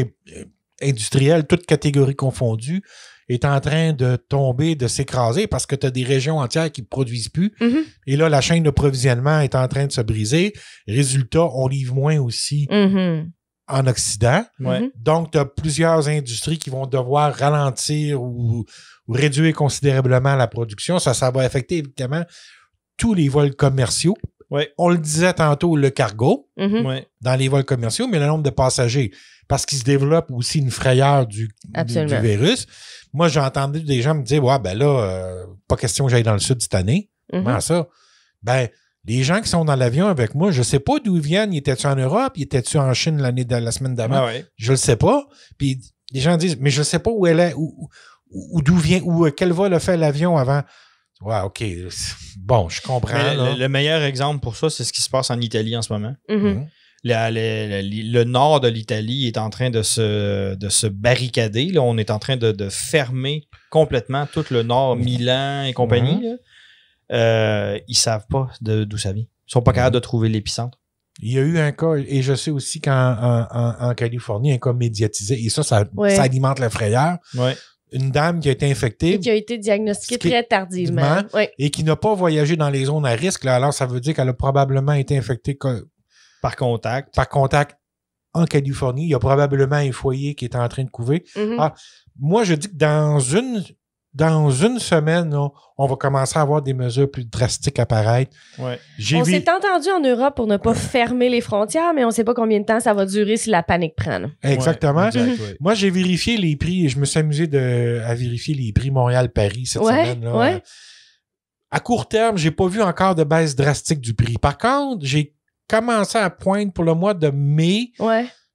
industrielle, toutes catégories confondues, est en train de tomber, de s'écraser parce que tu as des régions entières qui ne produisent plus. Mm-hmm. Et là, la chaîne d'approvisionnement est en train de se briser. Résultat, on livre moins aussi mm-hmm en Occident. Mhm. Donc, tu as plusieurs industries qui vont devoir ralentir ou, réduire considérablement la production. Ça, ça va affecter évidemment tous les vols commerciaux. On le disait tantôt, le cargo mhm. dans les vols commerciaux, mais le nombre de passagers. Parce qu'il se développe aussi une frayeur du, virus. Moi, j'ai entendu des gens me dire Ouais, ben là, euh, pas question que j'aille dans le sud cette année. Mhm. Comment ça? Ben, les gens qui sont dans l'avion avec moi, je ne sais pas d'où ils viennent. Ils étaient-tu en Europe? Ils étaient-tu en Chine l'année la semaine d'avant? Ah je ne le sais pas. Puis les gens disent, mais je ne sais pas où elle est, où, ou d'où vient, ou quel vol a fait l'avion avant. Ouais, OK. Bon, je comprends. Le, meilleur exemple pour ça, c'est ce qui se passe en Italie en ce moment. Mm-hmm. Mm-hmm. le nord de l'Italie est en train de se, de se barricader. Là. On est en train de, fermer complètement tout le nord, mm-hmm. Milan et compagnie ils euh, ils savent pas d'où ça vient. Ils sont pas capables de trouver l'épicentre. Il y a eu un cas, et je sais aussi qu'en Californie, un cas médiatisé, et ça, ça, alimente la frayeur. Une dame qui a été infectée. qui a été diagnostiquée très tardivement. Et qui n'a pas voyagé dans les zones à risque. alors, ça veut dire qu'elle a probablement été infectée par contact. Par contact en Californie. Il y a probablement un foyer qui est en train de couver. Mm-hmm. Ah, moi, je dis que dans une dans une semaine, on va commencer à avoir des mesures plus drastiques apparaître. On s'est entendu en Europe pour ne pas fermer les frontières, mais on ne sait pas combien de temps ça va durer si la panique prend. Exactement. Moi, j'ai vérifié les prix et je me suis amusé à vérifier les prix Montréal-Paris cette semaine. Là. À court terme, j'ai pas vu encore de baisse drastique du prix. Par contre, j'ai commencé à poindre pour le mois de mai.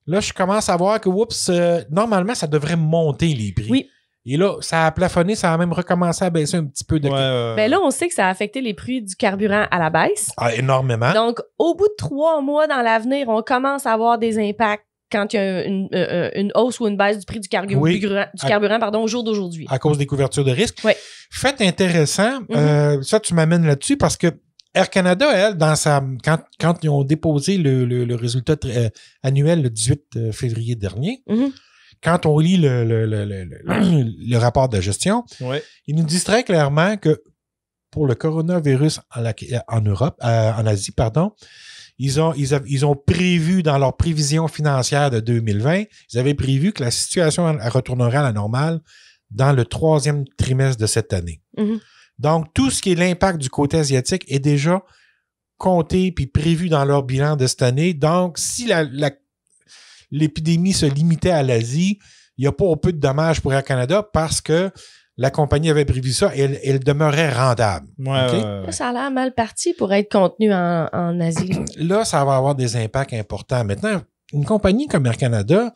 Là, je commence à voir que, oups, euh, normalement, ça devrait monter les prix. Oui, et là, ça a plafonné, ça a même recommencé à baisser un petit peu. De... Mais ben là, on sait que ça a affecté les prix du carburant à la baisse. Ah, énormément. Donc, au bout de trois mois dans l'avenir, on commence à avoir des impacts quand il y a une, euh, hausse ou une baisse du prix du, carburant, carburant pardon, au jour d'aujourd'hui. À cause des couvertures de risque. Oui. Fait intéressant, mhm. euh, ça, tu m'amènes là-dessus parce que Air Canada, elle, dans sa, quand, quand ils ont déposé le, résultat euh, annuel le 18 février dernier, mhm quand on lit le, le, rapport de gestion, ils il nous dit très clairement que pour le coronavirus en, Europe, euh, en Asie, pardon, ils ont, ils, ont prévu dans leur prévision financière de 2020, ils avaient prévu que la situation retournerait à la normale dans le troisième trimestre de cette année. Mm-hmm. Donc, tout ce qui est l'impact du côté asiatique est déjà compté puis prévu dans leur bilan de cette année. Donc, si la, la l'épidémie se limitait à l'Asie, il n'y a pas peu de dommages pour Air Canada parce que la compagnie avait prévu ça et elle, demeurait rendable. ça a l'air mal parti pour être contenu en, Asie. Là, ça va avoir des impacts importants. Maintenant, une compagnie comme Air Canada,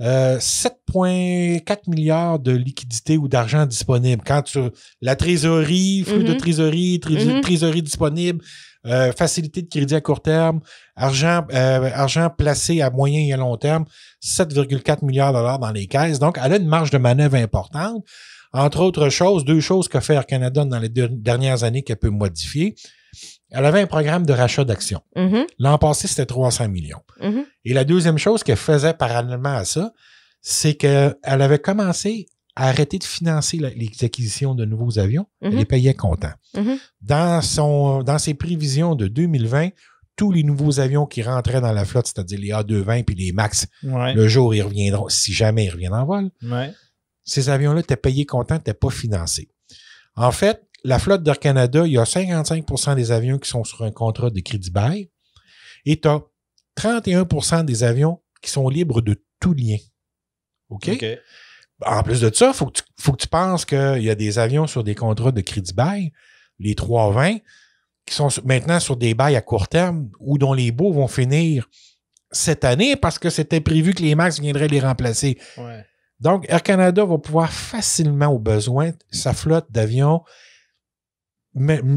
7,4 euh, milliards de liquidités ou d'argent disponible. Quand tu la trésorerie, flux de mm-hmm. trésorerie, mm-hmm. trésorerie disponible, euh, facilité de crédit à court terme, argent, euh, argent placé à moyen et à long terme, 7,4 milliards de dollars dans les caisses. Donc, elle a une marge de manœuvre importante. Entre autres choses, deux choses qu'a fait Air Canada dans les deux dernières années qu'elle peut modifier. Elle avait un programme de rachat d'actions. Mm-hmm. L'an passé, c'était 300 millions. Mm-hmm. Et la deuxième chose qu'elle faisait parallèlement à ça, c'est qu'elle avait commencé arrêter de financer les acquisitions de nouveaux avions. Mhm. les payait comptant. Mhm. dans, son, dans ses prévisions de 2020, tous les nouveaux avions qui rentraient dans la flotte, c'est-à-dire les A220 et les MAX, le jour ils reviendront, si jamais ils reviennent en vol, ces avions-là tu payé payés comptant, n'es pas financé. En fait, la flotte d'Air Canada, il y a 55 des avions qui sont sur un contrat de crédit bail et tu as 31 des avions qui sont libres de tout lien. OK? en plus de ça, il faut, que tu, penses qu'il y a des avions sur des contrats de crédit bail, les 320, qui sont maintenant sur des bails à court terme ou dont les baux vont finir cette année parce que c'était prévu que les Max viendraient les remplacer. Donc, Air Canada va pouvoir facilement, au besoin, sa flotte d'avions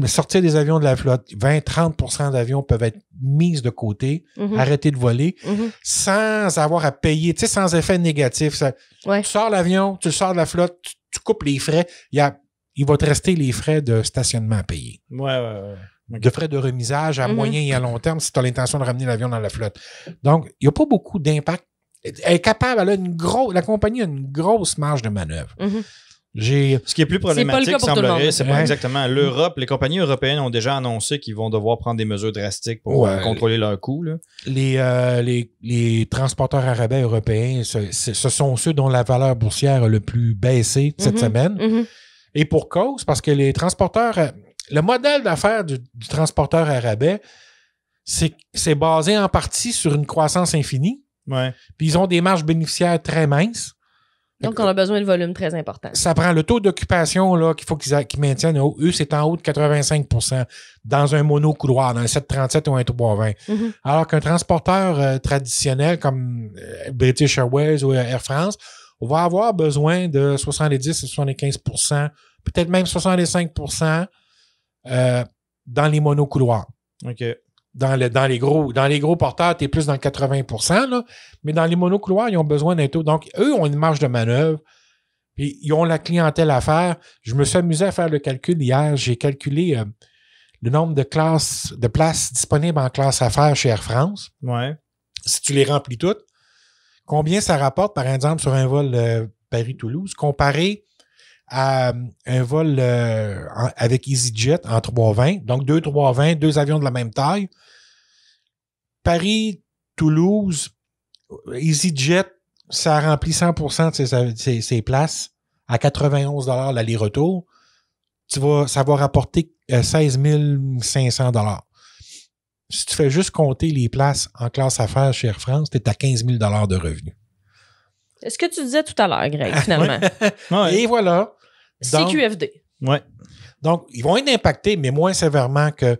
sortir des avions de la flotte, 20-30 d'avions peuvent être mis de côté, mhm. arrêter de voler, mhm. sans avoir à payer, tu sais, sans effet négatif. Tu sors l'avion, tu sors de la flotte, tu, coupes les frais, il, y a, il va te rester les frais de stationnement à payer. Ouais, ouais, ouais. frais de remisage à mhm. moyen et à long terme si tu as l'intention de ramener l'avion dans la flotte. Donc, il n'y a pas beaucoup d'impact. Elle est capable, elle a une grosse, la compagnie a une grosse marge de manœuvre. Ce qui est plus problématique, c'est semblerait, c'est pas exactement l'Europe. Les compagnies européennes ont déjà annoncé qu'ils vont devoir prendre des mesures drastiques pour euh, contrôler leurs coûts. Euh, les, transporteurs arabais européens, ce, sont ceux dont la valeur boursière a le plus baissé cette mhm. semaine. Mhm. Et pour cause, parce que les transporteurs, euh, le modèle d'affaires du, transporteur arabais, c'est, basé en partie sur une croissance infinie. Puis ils ont des marges bénéficiaires très minces. Donc, on a besoin de volume très important. Ça prend le taux d'occupation qu'il faut qu'ils, maintiennent. Eux, c'est en haut de 85 dans un monocouloir, dans un 737 ou un 320. Mm-hmm. Alors qu'un transporteur euh, traditionnel comme euh, British Airways ou euh, Air France on va avoir besoin de 70 à 75 peut-être même 65 dans les monocouloirs. OK dans, le, dans, les gros, dans les gros porteurs, tu es plus dans 80 mais dans les monocouloirs, ils ont besoin d'un taux. Donc, eux ont une marge de manœuvre, puis ils ont la clientèle à faire. Je me suis amusé à faire le calcul hier. J'ai calculé euh, le nombre de classes, de places disponibles en classe affaires chez Air France. Ouais. Si tu les remplis toutes, combien ça rapporte, par exemple, sur un vol euh, Paris-Toulouse, comparé à euh, un vol euh, avec EasyJet en 320, donc deux 320, deux avions de la même taille. Paris, Toulouse, EasyJet, ça remplit 100% de ses, places à 91 l'aller-retour. Tu ça va rapporter 16 euh, 500 Si tu fais juste compter les places en classe affaires chez Air France, tu es à 15 000 de revenus ce que tu disais tout à l'heure, Greg, ah, finalement. Et voilà. CQFD. Oui. Donc, ils vont être impactés, mais moins sévèrement que,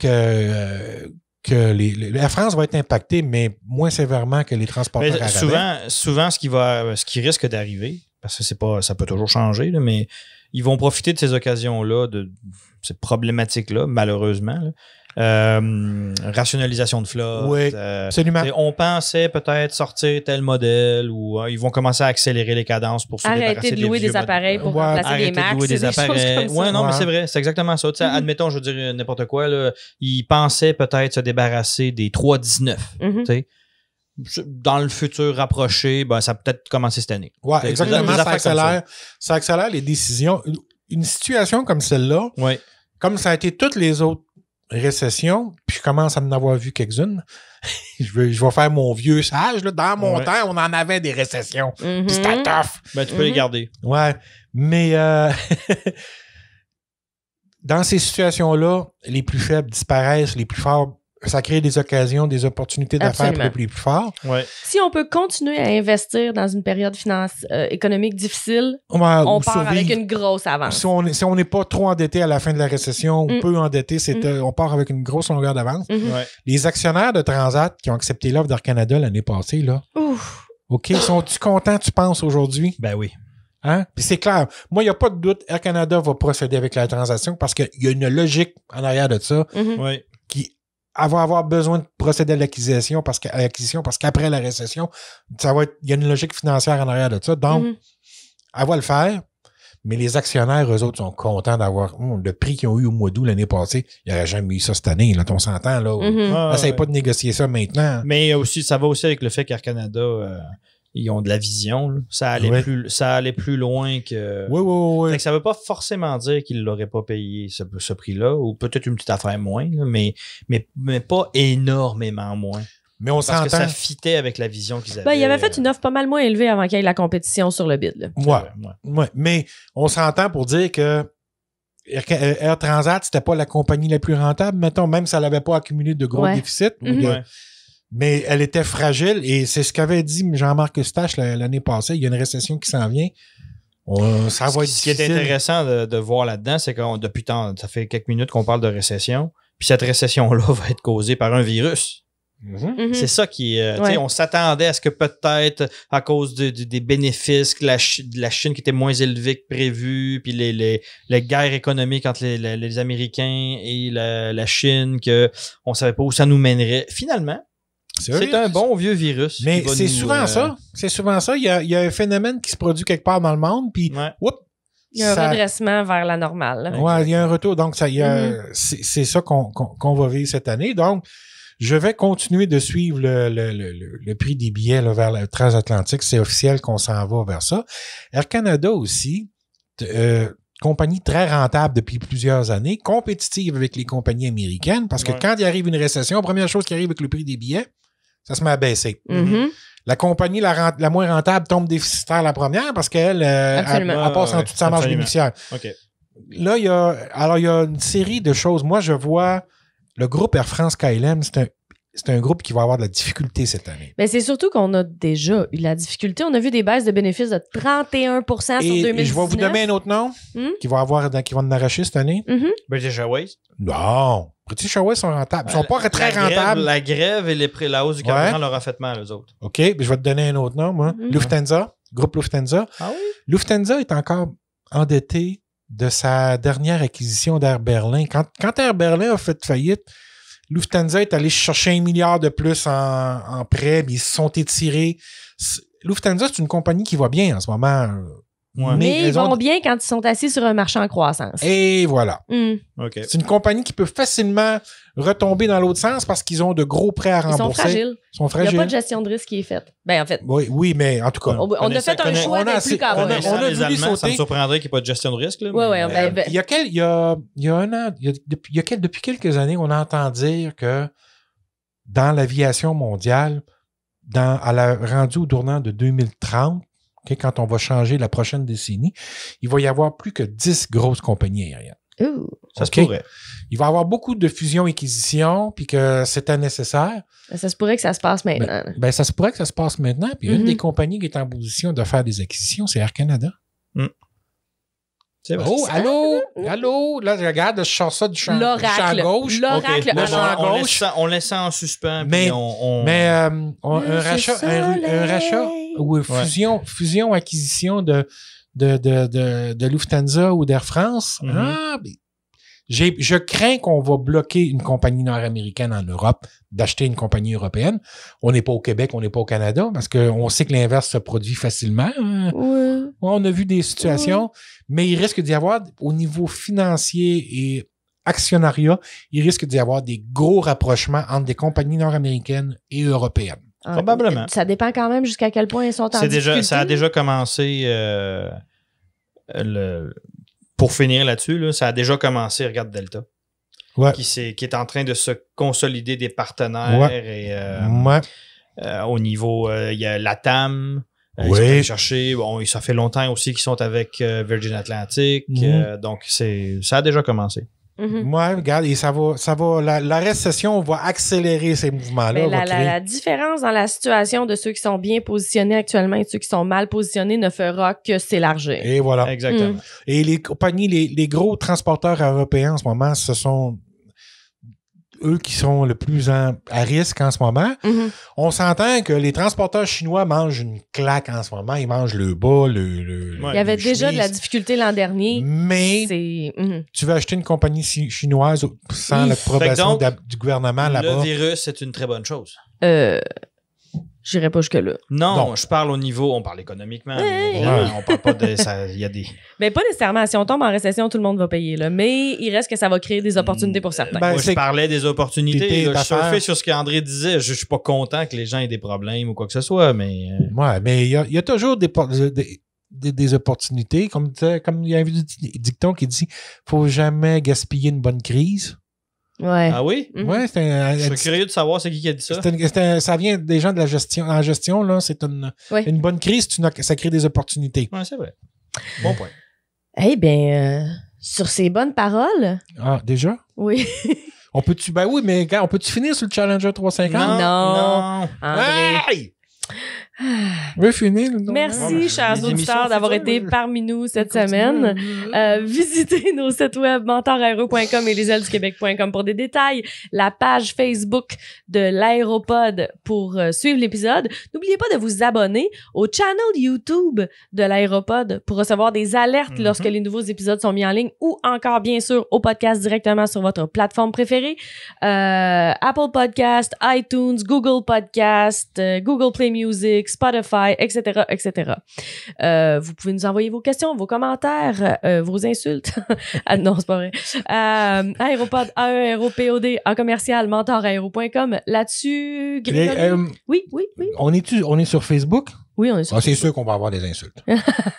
que, que les, la France va être impactée, mais moins sévèrement que les transports. Souvent, souvent ce, qui va, ce qui risque d'arriver, parce que c'est pas, ça peut toujours changer, mais ils vont profiter de ces occasions-là, de ces problématiques-là, malheureusement. Euh, rationalisation de flotte. Oui, euh, absolument. On pensait peut-être sortir tel modèle ou hein, ils vont commencer à accélérer les cadences pour se Arrêter de louer des, appareils pour remplacer des Macs. des, non, mais c'est vrai, c'est exactement ça. Mm-hmm. Admettons, je veux dire n'importe quoi, là, ils pensaient peut-être se débarrasser des 319. 19 mm-hmm. Dans le futur rapproché, ben, ça peut-être commencer cette année. Oui, exactement. Ça accélère, les décisions. Une situation comme celle-là, comme ça a été toutes les autres récession, puis je commence à en avoir vu quelques-unes. je, vais, je, vais, faire mon vieux sage. Dans mon temps, on en avait des récessions. Mm-hmm. c'était tough. Ben, tu peux les mm-hmm. garder. Ouais. Mais euh, dans ces situations-là, les plus faibles disparaissent, les plus forts ça crée des occasions, des opportunités d'affaires pour les plus, forts. Si on peut continuer à investir dans une période finance, euh, économique difficile, on part avec une grosse avance. Si on n'est pas trop endetté à la fin de la récession ou mm. peu endetté, mm-hmm. euh, on part avec une grosse longueur d'avance. Mm-hmm. Les actionnaires de Transat qui ont accepté l'offre d'Air Canada l'année passée, là. OK, sont ils contents, tu penses, aujourd'hui? Ben oui. Hein? Puis c'est clair. Moi, il n'y a pas de doute, Air Canada va procéder avec la transaction parce qu'il y a une logique en arrière de ça. Mm-hmm. Qui elle va avoir besoin de procéder à l'acquisition parce l'acquisition parce qu'après la récession, ça va il y a une logique financière en arrière de ça. Donc, mhm. elle va le faire, mais les actionnaires, eux autres, sont contents d'avoir hmm, le prix qu'ils ont eu au mois d'août l'année passée. Il n'y aurait jamais eu ça cette année, là, on s'entend. Là, mm pas de négocier ça maintenant. Mais aussi, ça va aussi avec le fait qu'Air Canada. Euh, ils ont de la vision. Ça, allait plus, ça allait plus loin que. Oui, oui, oui. ça ne veut pas forcément dire qu'ils ne l'auraient pas payé ce, prix-là, ou peut-être une petite affaire moins, mais, mais, pas énormément moins. Mais on s'entend. Parce que ça fitait avec la vision qu'ils avaient. il avait fait une offre pas mal moins élevée avant qu'il y ait la compétition sur le bid. Oui, Ouais, Mais on s'entend pour dire que euh, Air Transat, c'était pas la compagnie la plus rentable. Mettons, même si elle n'avait pas accumulé de gros déficits mais elle était fragile et c'est ce qu'avait dit Jean-Marc Eustache l'année passée. Il y a une récession qui s'en vient. ça va être ce, qui est intéressant de, voir là-dedans, c'est que depuis tant, ça fait quelques minutes qu'on parle de récession, puis cette récession-là va être causée par un virus. Mhm. Mhm. C'est ça qui. Euh, on s'attendait à ce que peut-être à cause des bénéfices que la, de la Chine qui était moins élevée que prévu, puis les, guerres économiques entre les, Américains et la, la Chine, qu'on ne savait pas où ça nous mènerait. Finalement, c'est un bon vieux virus. Mais c'est souvent euh, ça. C'est souvent ça. Il y, a, un phénomène qui se produit quelque part dans le monde, puis il y a un redressement vers la normale. Oui, il y a un retour. Donc, ça, mhm. c'est ça qu'on va vivre cette année. Donc, je vais continuer de suivre le, prix des billets vers le transatlantique. C'est officiel qu'on s'en va vers ça. Air Canada aussi, euh, compagnie très rentable depuis plusieurs années, compétitive avec les compagnies américaines, parce que quand il arrive une récession, première chose qui arrive avec le prix des billets, ça se met à baisser. Mm-hmm. Mm-hmm. La compagnie la, moins rentable tombe déficitaire la première parce qu'elle euh, passe en toute sa marge bénéficiaire. Là, il y a alors il y a une série de choses. Moi, je vois le groupe Air France KLM, c'est un c'est un groupe qui va avoir de la difficulté cette année. Mais c'est surtout qu'on a déjà eu la difficulté. On a vu des baisses de bénéfices de 31 sur 2015. Et je vais vous donner un autre nom hmm? qui va avoir qui arracher cette année. Mm-hmm. British Airways. Non. British Airways sont rentables. Ils sont ben, pas très rentables. la grève et les prix, la hausse du carburant leur a fait mal, eux autres. OK. Ben, je vais te donner un autre nom. Mm-hmm. Lufthansa. Groupe Lufthansa. Ah oui? Lufthansa est encore endetté de sa dernière acquisition d'Air Berlin. quand Air Berlin a fait faillite, Lufthansa est allé chercher un milliard de plus en, en prêt, mais ils se sont étirés. Lufthansa, c'est une compagnie qui va bien en ce moment. Euh, mais, ils vont bien quand ils sont assis sur un marché en croissance. Et voilà. Hmm. C'est une compagnie qui peut facilement retomber dans l'autre sens parce qu'ils ont de gros prêts à rembourser. Ils sont fragiles. Ils sont fragiles. Il n'y a pas de gestion de risque qui est faite. Ben, en fait. Oui, mais en tout cas. On, a fait un choix on plus on on a sauter. Ça me surprendrait qu'il n'y ait pas de gestion de risque. oui, oui, ben, euh, ben, il, y a un an, il y a, depuis, quelques années, on entend dire que dans l'aviation mondiale, dans, à la, rendu au tournant de 2030, quand on va changer la prochaine décennie, il va y avoir plus que 10 grosses compagnies aériennes. ça se pourrait. Il va y avoir beaucoup de fusions-acquisitions, puis que c'était nécessaire. Ben, ça se pourrait que ça se passe ben, maintenant. Ben, ça se pourrait que ça se passe maintenant. Puis une des mm-hmm. compagnies qui est en position de faire des acquisitions, c'est Air Canada. Mm. Oh, allô, mm-hmm. allô, là, regarde, je sors ça du champ, à gauche. L'oracle, on, laisse on laisse ça en suspens. Mais, euh, un, rachat, un, rachat ou fusion, fusion, acquisition de, de, de, de, de Lufthansa ou d'Air France, mm-hmm. ah je crains qu'on va bloquer une compagnie nord-américaine en Europe d'acheter une compagnie européenne. On n'est pas au Québec, on n'est pas au Canada, parce qu'on sait que l'inverse se produit facilement. Hein. On a vu des situations, mais il risque d'y avoir, au niveau financier et actionnariat, il risque d'y avoir des gros rapprochements entre des compagnies nord-américaines et européennes. Ah, Probablement. Ça dépend quand même jusqu'à quel point ils sont en déjà, Ça a déjà commencé... Euh, le, pour finir là-dessus, ça a déjà commencé, regarde Delta. Qui, est, qui, est, en train de se consolider des partenaires et euh, euh, au niveau euh, il y a la TAM. chercher. Bon, ça fait longtemps aussi qu'ils sont avec Virgin Atlantic. Mhm. donc, c'est ça a déjà commencé. Mhm. regarde, et ça va, ça va, la, récession va accélérer ces mouvements-là. Ben, la, la, différence dans la situation de ceux qui sont bien positionnés actuellement et ceux qui sont mal positionnés ne fera que s'élargir. Et voilà. Exactement. Et les compagnies, les, les, gros transporteurs européens en ce moment, ce sont eux qui sont le plus à risque en ce moment. Mhm. On s'entend que les transporteurs chinois mangent une claque en ce moment. Ils mangent le bas, le. Il y avait déjà de la difficulté l'an dernier. Mais mhm. tu veux acheter une compagnie chinoise sans l'approbation du gouvernement là-bas. Le virus, c'est une très bonne chose. Euh, J'irai pas jusque-là. Non, je parle au niveau, on parle économiquement. On Mais parle pas de. Il y a des. Mais pas nécessairement. Si on tombe en récession, tout le monde va payer. Là. Mais il reste que ça va créer des opportunités pour certains. Ben, je parlais des opportunités. Je suis sur ce qu'André disait. Je, ne suis pas content que les gens aient des problèmes ou quoi que ce soit. Mais. Euh, ouais, mais il y, a toujours des, opportunités. Comme, comme il y a un dicton qui dit faut jamais gaspiller une bonne crise. Ah oui? Mhm. c'est Je suis curieux de savoir c'est qui qui a dit ça. ça vient des gens de la gestion. En gestion, là, c'est une, bonne crise, ça crée des opportunités. Ouais, c'est vrai. Bon point. Eh bien, euh, sur ces bonnes paroles. Ah, déjà? Oui. on peut-tu. Ben oui, mais on peut-tu finir sur le Challenger 350? Non. Non. Merci, hein. chers auditeurs, d'avoir été parmi nous cette semaine. Euh, visitez nos sites web mentoraero.com et ailes pour des détails. La page Facebook de l'Aéropod pour euh, suivre l'épisode. N'oubliez pas de vous abonner au channel YouTube de l'Aéropod pour recevoir des alertes mm-hmm. lorsque les nouveaux épisodes sont mis en ligne ou encore, bien sûr, au podcast directement sur votre plateforme préférée. Euh, Apple Podcast, iTunes, Google Podcast, Google Play Music, Spotify, etc., etc. Euh, vous pouvez nous envoyer vos questions, vos commentaires, euh, vos insultes. Ah, non, c'est pas vrai. Euh, aéropod, e d en commercial, Là-dessus, euh, oui, oui, oui. On est, on est sur Facebook? Ah, c'est sûr qu'on va avoir des insultes.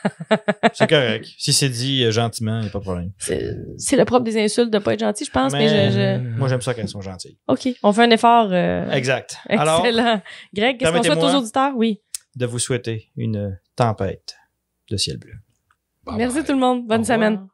c'est correct. Si c'est dit euh, gentiment, il n'y a pas de problème. C'est le propre des insultes de ne pas être gentil, je pense. Mais, Moi, j'aime ça quand elles sont gentilles. OK. On fait un effort. Euh, exact. Excellent. Alors, Greg, qu'est-ce qu'on souhaite aux auditeurs? Oui. De vous souhaiter une tempête de ciel bleu. Merci tout le monde. Bonne semaine.